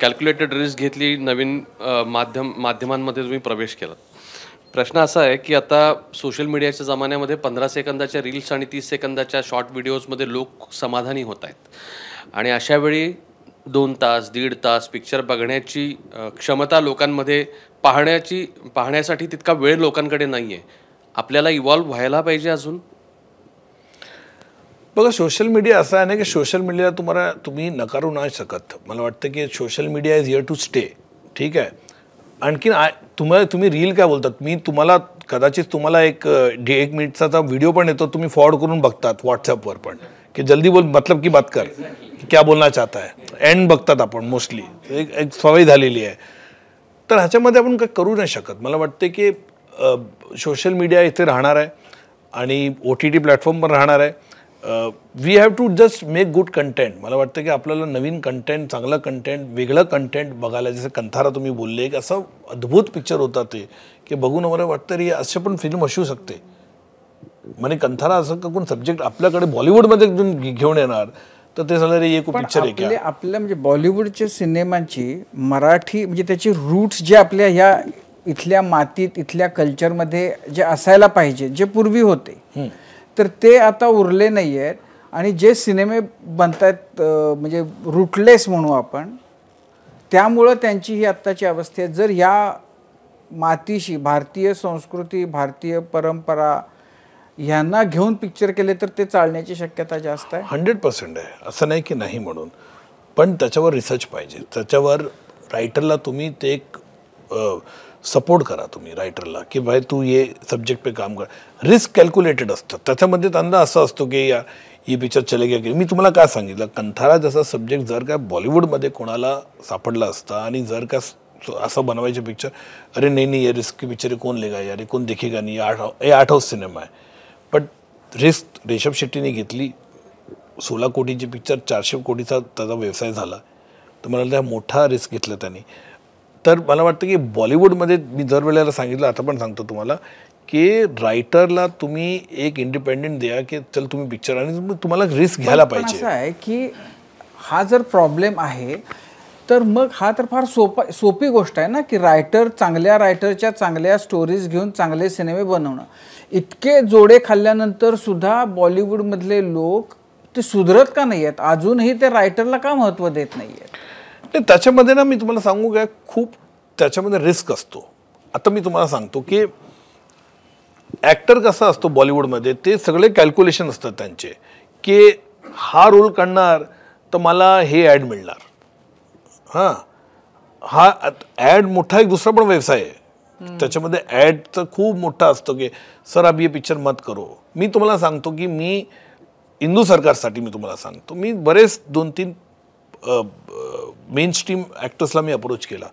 कॅल्क्युलेटेड रिस्क घेतली नवीन माध्यम माध्यमांमध्ये तुम्ही प्रवेश केला प्रश्न असा आहे की आता सोशल मीडियाच्या जमान्यामध्ये पंधरा सेकंदाच्या रील्स आणि तीस सेकंदाच्या शॉर्ट व्हिडिओजमध्ये लोक समाधानी होत आहेत आणि अशावेळी दोन तास दीड तास पिक्चर बघण्याची क्षमता लोकांमध्ये पाहण्याची पाहण्यासाठी तितका वेळ लोकांकडे नाही आहे आपल्याला इव्हॉल्व्ह व्हायला पाहिजे अजून बघा सोशल मीडिया असा आहे ना की सोशल मीडियाला तुम्हाला तुम्ही नकारू नाही शकत मला वाटतं की social media is here to stay ठीक आहे आणखीन आय तुम्हाला तुम्ही रील काय बोलतात मी तुम्हाला कदाचित तुम्हाला एक एक मिनिटचा व्हिडिओ पण येतो तुम्ही फॉरवर्ड करून बघतात व्हॉट्सअपवर पण की जल्दी बोल मतलब की बात कर क्या बोलना चाहता है एंड बघतात आपण मोस्टली एक एक सवय झालेली आहे तर ह्याच्यामध्ये आपण काय करू नाही शकत मला वाटते की सोशल मीडिया इथे राहणार आहे आणि ओ टी टी प्लॅटफॉर्म पण राहणार आहे we have to just make good content मला वाटतं की आपल्याला नवीन कंटेंट चांगलं कंटेंट वेगळं कंटेंट बघायला जसं कंथारा तुम्ही बोलले एक असं अद्भुत पिक्चर होता ते की बघून मला वाटतं रे असे पण फिल्म असू शकते म्हणजे कंथारा असं का कोण सब्जेक्ट आपल्याकडे बॉलिवूडमध्ये घेऊन येणार तर ते झालं रे एक पिक्चर आहे आपल्या म्हणजे बॉलिवूडच्या सिनेमांची मराठी म्हणजे त्याची रूट्स जे आपल्या ह्या इथल्या मातीत इथल्या कल्चरमध्ये जे असायला पाहिजे जे पूर्वी होते तर ते आता उरले नाही आहेत आणि जे सिनेमे बनतायत म्हणजे रूटलेस म्हणू आपण त्यामुळं त्यांची ही आत्ताची अवस्था आहे जर या मातीशी भारतीय संस्कृती भारतीय परंपरा ह्यांना घेऊन पिक्चर केले तर ते चालण्याची शक्यता जास्त आहे हंड्रेड पर्सेंट आहे असं नाही की नाही म्हणून पण त्याच्यावर रिसर्च पाहिजे त्याच्यावर रायटरला तुम्ही ते एक सपोर्ट करा तुम्ही रायटरला की भाई तू ये सब्जेक्ट पे काम कर रिस्क कॅल्क्युलेटेड असतं त्याच्यामध्ये त्यांना असं असतो की या ही पिक्चर चले गया की मी तुम्हाला काय सांगितलं कंथारा जसा सब्जेक्ट जर का बॉलिवूडमध्ये कोणाला सापडला असता आणि जर का असं बनवायचे पिक्चर अरे नाही नाही या रिस्की पिक्चर कोण लेगा यार कोण देखेगा नाही आठ हे आठव सिनेमा आहे पण रिस्क रेशभ शेट्टीने घेतली सोळा कोटीची पिक्चर चारशे कोटीचा त्याचा व्यवसाय झाला तर मला त्या मोठा रिस्क घेतला त्याने तर मला वाटतं की बॉलिवूडमध्ये मी दर वेळेला सांगितलं आता पण सांगतो तुम्हाला की रायटरला तुम्ही एक इंडिपेंडेंट द्या की चल तुम्ही पिक्चर आणि तुम्हाला रिस्क घ्यायला पाहिजे असं आहे की हा जर प्रॉब्लेम आहे तर मग हा तर फार सोपा सोपी गोष्ट आहे ना की रायटर चांगल्या रायटरच्या चांगल्या स्टोरीज घेऊन चांगले सिनेमे बनवणं इतके जोडे खाल्ल्यानंतर सुद्धा बॉलिवूडमधले लोक ते सुधरत का नाही आहेत अजूनही ते रायटरला का महत्त्व देत नाही आहेत त्याच्यामध्ये ना मी तुम्हाला सांगू काय खूप त्याच्यामध्ये रिस्क असतो आता मी तुम्हाला सांगतो की ॲक्टर कसा असतो बॉलिवूडमध्ये ते सगळे कॅल्क्युलेशन असतात त्यांचे की हा रोल काढणार तर मला हे ॲड मिळणार हां हा ॲड मोठा एक दुसरा पण व्यवसाय आहे त्याच्यामध्ये तर खूप मोठा असतो की सर आप हे पिक्चर मत करो मी तुम्हाला सांगतो की मी हिंदू सरकारसाठी मी तुम्हाला सांगतो मी बरेच दोन तीन मेन स्ट्रीम ॲक्टर्सला मी अप्रोच केला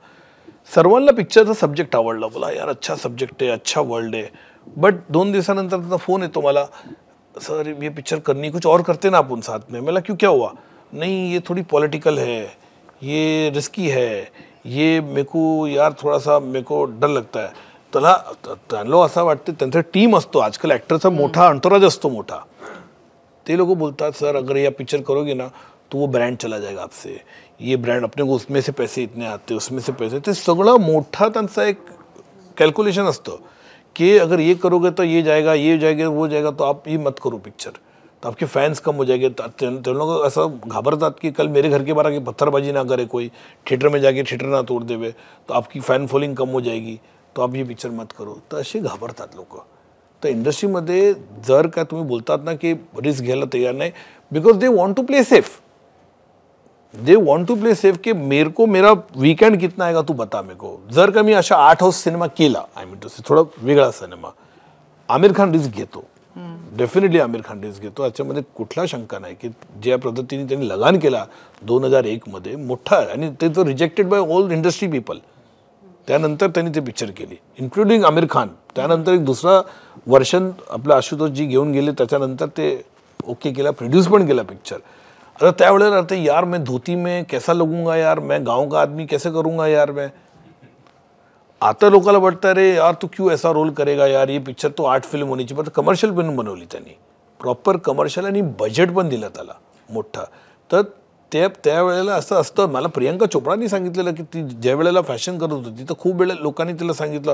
सर्वांना पिक्चरचा सब्जेक्ट आवडला बोला यार अच्छा सब्जेक्ट आहे अच्छा वर्ल्ड आहे बट दोन दिवसानंतर त्याचा फोन येतो मला सर ये पिक्चर करनी कुछ और करते ना आपण साथ में मला क्यों क्या हुआ नहीं ये थोड़ी पॉलिटिकल है ये रिस्की है ये मेरे को यार सा मेरे को डर लगता है तो त्यांना असं वाटते त्यांचा टीम असतो एक्टर सा मोटा अंतराज असतो मोटा ते लोग बोलता सर अगर ये पिक्चर करोगे ना तो वो ब्रांड चला जाएगा आपसे ये ब्रांड अपने को उसमें से पैसे इतने आते उसमें से पैसे तो सगड़ा मोटा तंसा एक कैलकुलेशन असतं कि अगर ये करोगे तो ये जाएगा ये जाएगा वो जाएगा तो आप ये मत करो पिक्चर तो आपके फैंस कम हो जाएंगे तो लोग ऐसा घाबरता कि कल मेरे घर के बाहर आके पत्थरबाजी ना करे कोई थिएटर में जाके थिएटर ना तोड़ देवे तो आपकी फैन फॉलोइंग कम हो जाएगी तो आप ये पिक्चर मत करो तो असे घाबरतात लोक इंडस्ट्री तो इंडस्ट्रीमध्ये जर का तुम्ही बोलतात ना की रिस्क घ्यायला तयार नाही because they want to play safe they want to play safe की मेरे को मेरा वीकेंड कितना आएगा तू बता मेरे को जर का मी अशा आठ हाऊस सिनेमा केला आय मीन टू से थोडा वेगळा सिनेमा आमिर खान रिस्क घेतो डेफिनेटली आमिर खान खानडेच घेतो याच्यामध्ये कुठला शंका नाही की ज्या पद्धतीने त्यांनी लगान केला दोन हजार एकमध्ये मोठा आणि ते तो rejected by all industry people त्यानंतर त्यांनी ते पिक्चर केली इन्क्लुडिंग आमिर खान त्यानंतर एक दुसरा वर्षन आपला आशुतोष जी घेऊन गेले त्याच्यानंतर ते ओके केला प्रोड्यूस पण केला पिक्चर आता त्यावेळेला ते यार मैं धोती मे कॅसा लगूंगा यार मैं गाव का आदमी कैसे करूंगा यार मी आता लोकांना वाटतं रे यार तू क्यू असा रोल करेगा यार ही पिक्चर तो आठ फिल्म होण्याची पण कमर्शियल फिल्म बनवली त्यांनी प्रॉपर कमर्शियल आणि बजेट पण दिलं त्याला मोठा तर त्या त्यावेळेला असं असतं मला प्रियंका चोपडानी सांगितलेलं की ती ज्या वेळेला फॅशन करत होती तर खूप वेळेला लोकांनी तिला सांगितलं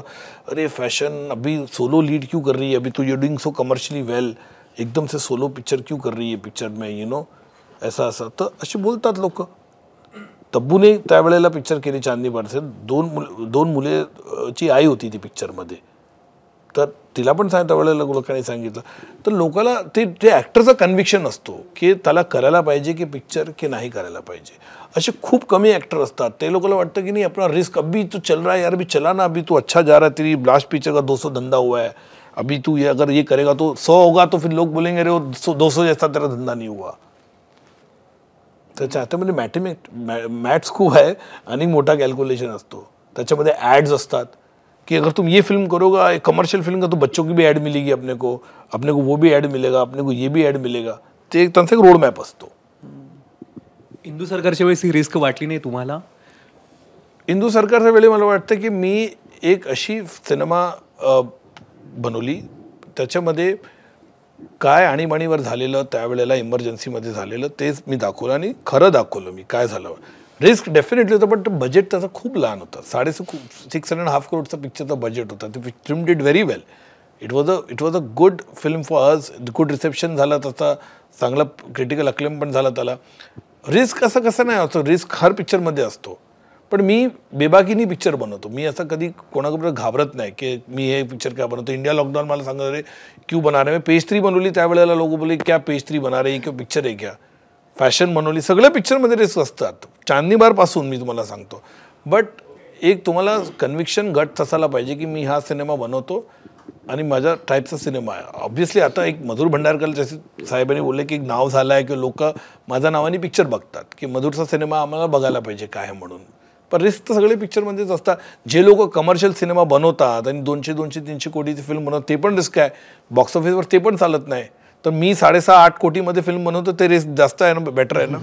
अरे फॅशन अभी सोलो लीड क्यू कर रही है अभी तू you doing so commercially well एकदम से सोलो पिक्चर क्यू कर रही है पिक्चर मे यू नो ॲसा असं तर असे बोलतात लोकं तब्बूने त्यावेळेला पिक्चर केली चांदनी भरते दोन मुल दोन मुलेची आई होती ती पिक्चरमध्ये तर तिला पण सांग त्यावेळेला लोकांनी सांगितलं तर लोकाला ते ते ॲक्टरचा कन्व्हिक्शन असतो की त्याला करायला पाहिजे की पिक्चर की नाही करायला पाहिजे असे खूप कमी ॲक्टर असतात ते लोकांना वाटतं की नाही आपला रिस्क अभी तू चल रहा है यार अभी चला ना अभी तू अच्छा जा रहा है तेरी पिक्चर का दो सौ धंधा हुआ है अभी तू ये अगर ये करेगा तो सौ होगा तो फिर लोग बोलेंगे अरे वो दो सौ जैसा तेरा धंदा नहीं हुआ तो मैं मैथमे मैथ्स खूब है अनेक मोटा कैलक्युलेशन आतो कॅल्क्युलेशन असतो कि अगर तुम ये फिल्म करोगा एक कमर्शियल फिल्म का तो बच्चों की भी ऐड मिलेगी अपने को अपने को वो भी ऐड मिलेगा अपने को ये भी ऐड मिलेगा तो एक त्यांचा एक रोड मैप आतो इंदू सरकार वेळेस ही रिस्क वाटली नहीं तुम्हारा इंदू से वे मैं वाटते कि मी एक अशी सिनेमा बनवली त्याच्यामध्ये काय आणीबाणीवर झालेलं त्यावेळेला इमर्जन्सीमध्ये झालेलं तेच मी दाखवलं आणि खरं दाखवलं मी काय झालं रिस्क डेफिनेटली होतं बट बजेट त्याचा खूप लहान होतं साडेसो सिक्स अँड हाफ करोडचा पिक्चरचं बजेट होता ते film did very well it was a it was a good film for us good reception झाला त्याचा चांगला क्रिटिकल अक्लेम पण झाला त्याला रिस्क असं कसं नाही असतो रिस्क हर पिक्चरमध्ये असतो पण मी बेबाकीनी पिक्चर बनवतो मी असं कधी कोणाकडे घाबरत नाही की मी हे पिक्चर काय बनवतो इंडिया लॉकडाऊन मला सांगत रे क्यू बना रे मी थ्री बनवली त्यावेळेला लोक बोलले क्या थ्री बना रे किंवा पिक्चर आहे क्या फॅशन बनवली सगळ्या पिक्चरमध्ये रेस असतात चांदनी बारपासून मी तुम्हाला सांगतो बट एक तुम्हाला कन्व्हिक्शन घट असायला पाहिजे की मी हा सिनेमा बनवतो आणि माझ्या टाईपचा सिनेमा आहे ऑब्व्हियसली आता एक मधुर भंडारकर जसे साहेबांनी बोलले की एक नाव झालं आहे की लोक माझ्या नावाने पिक्चर बघतात की मधुरचा सिनेमा आम्हाला बघायला पाहिजे काय म्हणून पण रिस्क तर सगळे पिक्चरमध्येच असतात जे लोक कमर्शियल सिनेमा बनवतात आणि दोनशे दोनशे तीनशे कोटीची फिल्म बनवतात ते पण रिस्क आहे बॉक्स ऑफिसवर ते पण चालत नाही तर मी साडेसहा आठ कोटीमध्ये फिल्म बनवतो ते रिस्क जास्त आहे ना बेटर आहे ना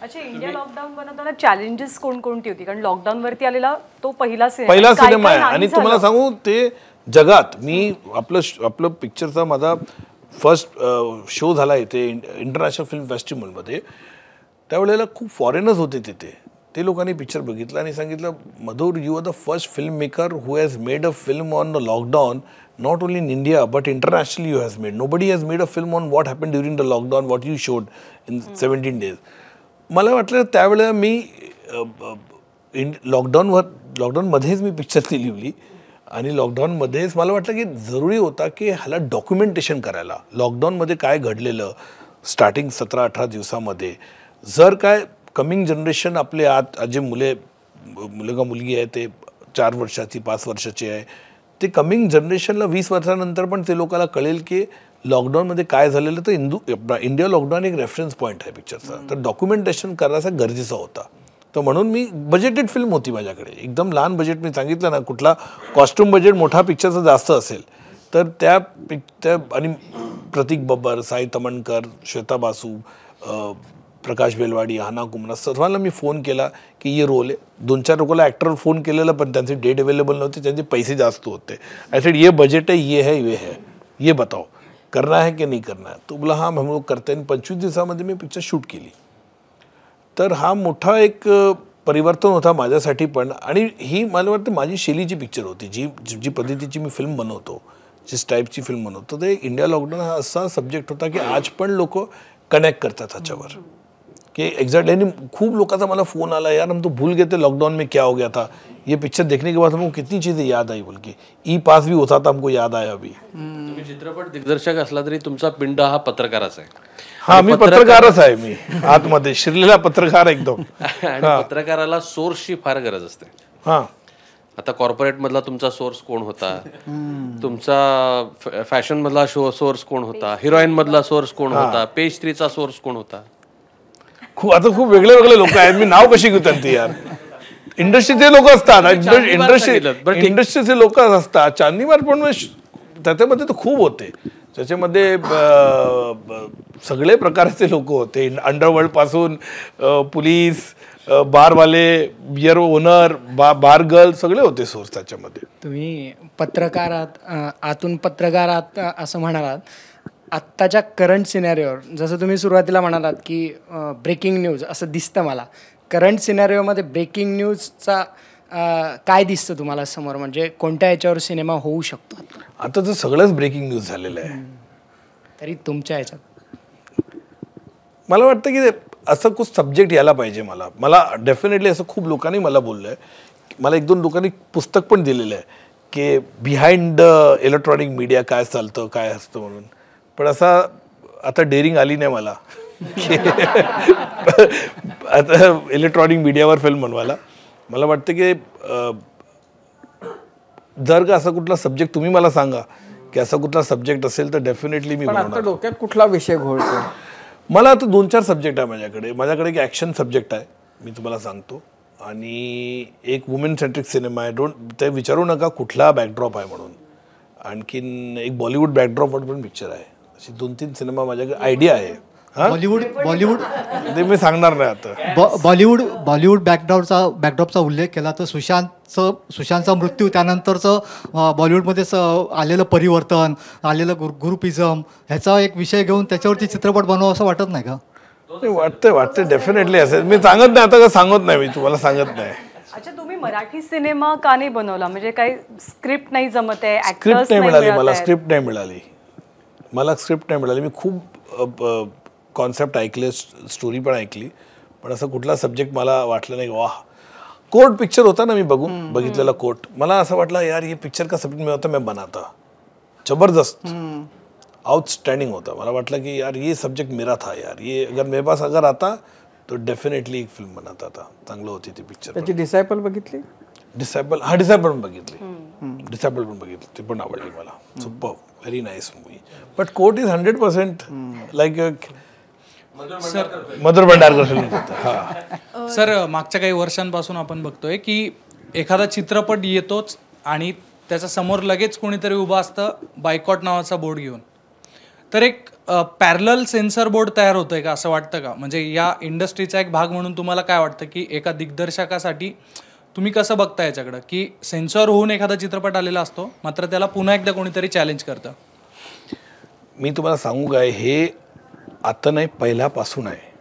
अच्छा इंडिया लॉकडाऊन बनवताना चॅलेंजेस कोणती होती कारण लॉकडाऊन वरती आलेला तो पहिला सिनेमा पहिला सिनेमा आहे आणि तुम्हाला सांगू ते जगात मी आपलं आपलं पिक्चरचा माझा फर्स्ट शो झाला इथे इंटरनॅशनल फिल्म फेस्टिवलमध्ये त्यावेळेला खूप फॉरेनर्स होते तिथे ते लोकांनी पिक्चर बघितला आणि सांगितलं Madhur you are the first film maker who has made a film on the lockdown not only in India but internationally you has made nobody has made a film on what happen during the lockdown what you showed in seventeen days मला वाटलं त्यावेळेला मी in लॉकडाऊनवर लॉकडाऊनमध्येच me picture ती लिहिली आणि लॉकडाऊनमध्येच मला वाटलं की जरुरी होता की ह्याला डॉक्युमेंटेशन करायला लॉकडाऊनमध्ये काय घडलेलं स्टार्टिंग सतरा अठरा दिवसामध्ये जर काय कमिंग जनरेशन आपले आत जे मुले मुलगा मुलगी आहे ते चार वर्षाची पाच वर्षाची आहे ते कमिंग जनरेशनला वीस वर्षानंतर पण ते लोकांना कळेल की लॉकडाऊनमध्ये काय झालेलं तर इंदू इंडिया लॉकडाऊन एक रेफरन्स पॉईंट आहे पिक्चरचा तर डॉक्युमेंटेशन करायचा गरजेचा होता तर म्हणून मी बजेटेड फिल्म होती माझ्याकडे एकदम लहान बजेट मी सांगितलं ना कुठला कॉस्ट्युम बजेट मोठा पिक्चरचा जास्त असेल तर त्या पिक त्या आणि प्रतीक बब्बर साई तमणकर श्वेता बासू प्रकाश बेलवाडी हाना कुमरा सर्वांना मी फोन केला की ये रोल आहे दोन चार लोकांना ॲक्टरवर फोन केलेला पण त्यांचे डेट अवेलेबल नव्हते त्यांचे पैसे जास्त होते आय सेड ये बजेट आहे ये है ये है ये बताओ करना है की नाही करणार तो बोला हा हम लोग करते आणि पंचवीस दिवसामध्ये मी पिक्चर शूट केली तर हा मोठा एक परिवर्तन होता माझ्यासाठी पण आणि ही मला वाटतं माझी शैलीची पिक्चर होती जी जी पद्धतीची मी फिल्म बनवतो जिस टाईपची फिल्म बनवतो ते इंडिया लॉकडाऊन हा असा सब्जेक्ट होता की आज पण लोक कनेक्ट करतात ह्याच्यावर की एक्झॅक्टली खूप लोकांचा लोकांचा फ़ोन आला यार तो भूल गए लॉकडाऊन लॉकडाउन में क्या हो गया था ये पिक्चर देखने के बाद हमको कितनी चीज़ें याद आई बोल के ई पास भी होता था हमको याद आया अभी तुम्ही चित्रपट दिग्दर्शक असला तरी तुमचा पिंड हा पत्रकारच आहे हा मी पत्रकारच आहे मी आतमध्ये शिरलेला पत्रकार एकदम पत्रकाराला सोर्सची फार गरज असते हा आता कॉर्पोरेट मधला तुमचा सोर्स कोण होता तुमचा फॅशन मधला सोर्स कोण होता हिरोईन मधला सोर्स कोण होता पेज थ्रीचा सोर्स कोण होता खूप आता खूप वेगळे वेगळे लोक आहेत मी नाव कशी घेऊ त्यांची यार इंडस्ट्रीचे लोक असतात इंडस्ट्री इंडस्ट्रीचे लोक असतात चांदी मार पण त्याच्यामध्ये तर खूप होते त्याच्यामध्ये सगळे प्रकारचे लोक होते अंडरवर्ल्ड पासून पुलीस बारवाले बियर ओनर बा बार गर्ल सगळे होते सोर्स त्याच्यामध्ये तुम्ही पत्रकारात आतून पत्रकारात असं म्हणालात आत्ताच्या करंट सिनॅरिओवर जसं तुम्ही सुरुवातीला म्हणालात की ब्रेकिंग न्यूज असं दिसतं मला करंट सिनॅरिओमध्ये ब्रेकिंग न्यूजचा काय दिसतं तुम्हाला समोर म्हणजे कोणत्या याच्यावर सिनेमा होऊ शकतो आता तर सगळंच ब्रेकिंग न्यूज झालेलं आहे तरी तुमच्या याच्यात मला वाटतं की असं कुठ सब्जेक्ट यायला पाहिजे मला मला डेफिनेटली असं खूप लोकांनी मला बोललं आहे मला एक दोन लोकांनी पुस्तक पण दिलेलं आहे की बिहाइंड द इलेक्ट्रॉनिक मीडिया काय चालतं काय असतं म्हणून पण असा आता डेरिंग आली नाही मला आता इलेक्ट्रॉनिक मीडियावर फिल्म बनवायला मला वाटतं की जर का असा कुठला सब्जेक्ट तुम्ही मला सांगा की असा कुठला सब्जेक्ट असेल तर डेफिनेटली मी डोक्यात कुठला विषय घोळतो मला आता दोन चार सब्जेक्ट आहे माझ्याकडे माझ्याकडे एक ॲक्शन सब्जेक्ट आहे मी तुम्हाला सांगतो आणि एक वुमेन सेंट्रिक सिनेमा आहे डोंट ते विचारू नका कुठला बॅकड्रॉप आहे म्हणून आणखीन एक बॉलिवूड बॅकड्रॉपवर पण पिक्चर आहे दोन तीन सिनेमा माझ्याकडे आयडिया आहे बॉलिवूड बॉलिवूड ते मी सांगणार नाही आता बॉलिवूड बॉलिवूड बॅकड्रॉपचा बॅकड्रॉपचा उल्लेख केला तर सुशांतचं सुशांतचा मृत्यू त्यानंतरचं बॉलिवूडमध्ये आलेलं परिवर्तन आलेलं गुरु ग्रुपिझम ह्याचा एक विषय घेऊन त्याच्यावरती चित्रपट बनवा असं वाटत नाही का वाटतंय वाटते डेफिनेटली असेल मी सांगत नाही आता का सांगत नाही मी तुम्हाला सांगत नाही अच्छा तुम्ही मराठी सिनेमा का नाही बनवला म्हणजे काही स्क्रिप्ट नाही जमत आहे स्क्रिप्ट नाही मिळाली मला स्क्रिप्ट नाही मिळाली मला स्क्रिप्ट नाही मिळाली मी खूप कॉन्सेप्ट ऐकले स्टोरी पण ऐकली पण असा कुठला सब्जेक्ट मला वाटलं नाही वा कोर्ट पिक्चर होता ना मी बघून बघितलेला कोर्ट मला असं वाटलं यार हे पिक्चर का सब्जेक्ट होता मी बनाता जबरदस्त आउटस्टँडिंग होता मला वाटलं की यार ये सब्जेक्ट मेरा था यार ये अगर मेरे पास अगर आता तो डेफिनेटली एक फिल्म बनाता था चांगलं होती ती पिक्चर त्याची डिसायपल बघितली डिसायपल हा डिसायपल पण बघितली डिसायपल पण बघितली ती पण आवडली मला Superb. Very nice movie. But court is 100% like a Madhur Bhandarkar film sir मागच्या काही वर्षांपासून आपण बघतोय की एखादा चित्रपट येतोच आणि त्याच्या समोर लगेच कोणीतरी उभं असतं बायकॉट नावाचा बोर्ड घेऊन तर एक पॅरल सेन्सर बोर्ड तयार होतोय का असं वाटतं का म्हणजे या इंडस्ट्रीचा एक भाग म्हणून तुम्हाला काय वाटतं की एका दिग्दर्शकासाठी तुम्ही कसं बघता याच्याकडं की सेन्सॉर होऊन एखादा चित्रपट आलेला असतो मात्र त्याला पुन्हा एकदा कोणीतरी चॅलेंज करतं मी तुम्हाला सांगू काय हे आता नाही पहिल्यापासून आहे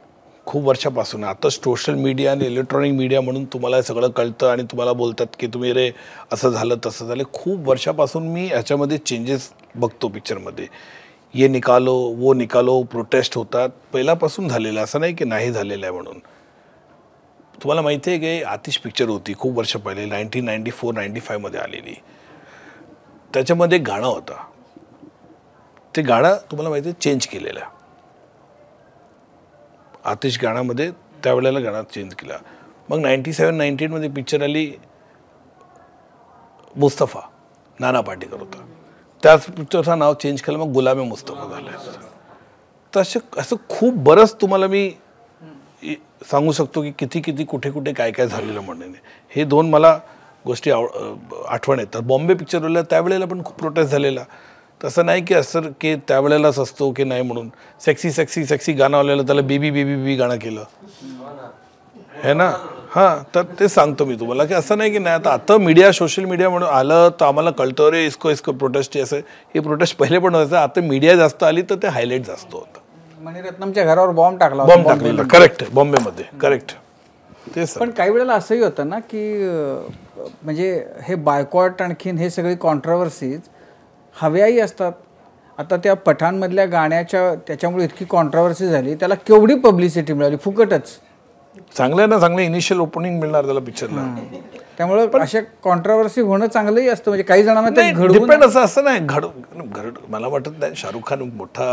खूप वर्षापासून आता सोशल मीडिया आणि इलेक्ट्रॉनिक मीडिया म्हणून तुम्हाला सगळं कळतं आणि तुम्हाला बोलतात की तुम्ही रे असं झालं तसं झालं खूप वर्षापासून मी ह्याच्यामध्ये चेंजेस बघतो पिक्चरमध्ये ये निकालो वो निकालो प्रोटेस्ट होतात पहिल्यापासून झालेलं असं नाही की नाही झालेलं आहे म्हणून तुम्हाला माहिती आहे की आतिश पिक्चर होती खूप वर्ष पहिले नाईन्टीन नाईन्टी फोर नाईन्टी फायमध्ये आलेली त्याच्यामध्ये एक गाणं होतं ते गाणं तुम्हाला माहिती आहे चेंज केलेलं आतिश गाण्यामध्ये त्यावेळेला गाणं चेंज केला मग नाईन्टी सेवन नाईन्टी एटमध्ये पिक्चर आली मुस्तफा नाना पाटेकर होता त्याच पिक्चरचं नाव चेंज केलं मग गुलामे मुस्तफा झालं तर असं असं खूप बरंच तुम्हाला मी सांगू शकतो की किती किती कुठे कुठे काय काय झालेलं म्हणणे हे दोन मला गोष्टी आव आठवण येतात बॉम्बे पिक्चरला त्यावेळेला पण खूप प्रोटेस्ट झालेला तसं नाही की असं की त्यावेळेलाच असतो की नाही म्हणून सेक्सी सेक्सी सेक्सी गाणं आलेलं त्याला बेबी बेबी बेबी गाणं केलं हे ना हां तर ते सांगतो मी तुम्हाला की असं नाही की नाही आता आता मीडिया सोशल मीडिया म्हणून आलं तर आम्हाला कळतं रे इसको इसको प्रोटेस्ट असं हे प्रोटेस्ट पहिले पण व्हायचं आता मीडिया जास्त आली तर ते हायलाईट जास्त होतं मणिरत्नमच्या घरावर बॉम्ब टाकला बॉम्ब टाकलेला करेक्ट बॉम्बेमध्ये करेक्ट पण काही वेळेला असंही होतं ना की म्हणजे हे बायकॉट आणखीन हे सगळी कॉन्ट्रवर्सीज हव्याही असतात आता त्या पठाणमधल्या गाण्याच्या त्याच्यामुळे इतकी कॉन्ट्रवर्सी झाली त्याला केवढी पब्लिसिटी मिळाली फुकटच चांगल्या ना चांगलं इनिशियल ओपनिंग मिळणार त्याला पिक्चरला त्यामुळे अशा कॉन्ट्रावर्सी होणं चांगलंही असतं म्हणजे काही जणांना डिपेंड असं असं नाही घड घड मला वाटत नाही शाहरुख खान मोठा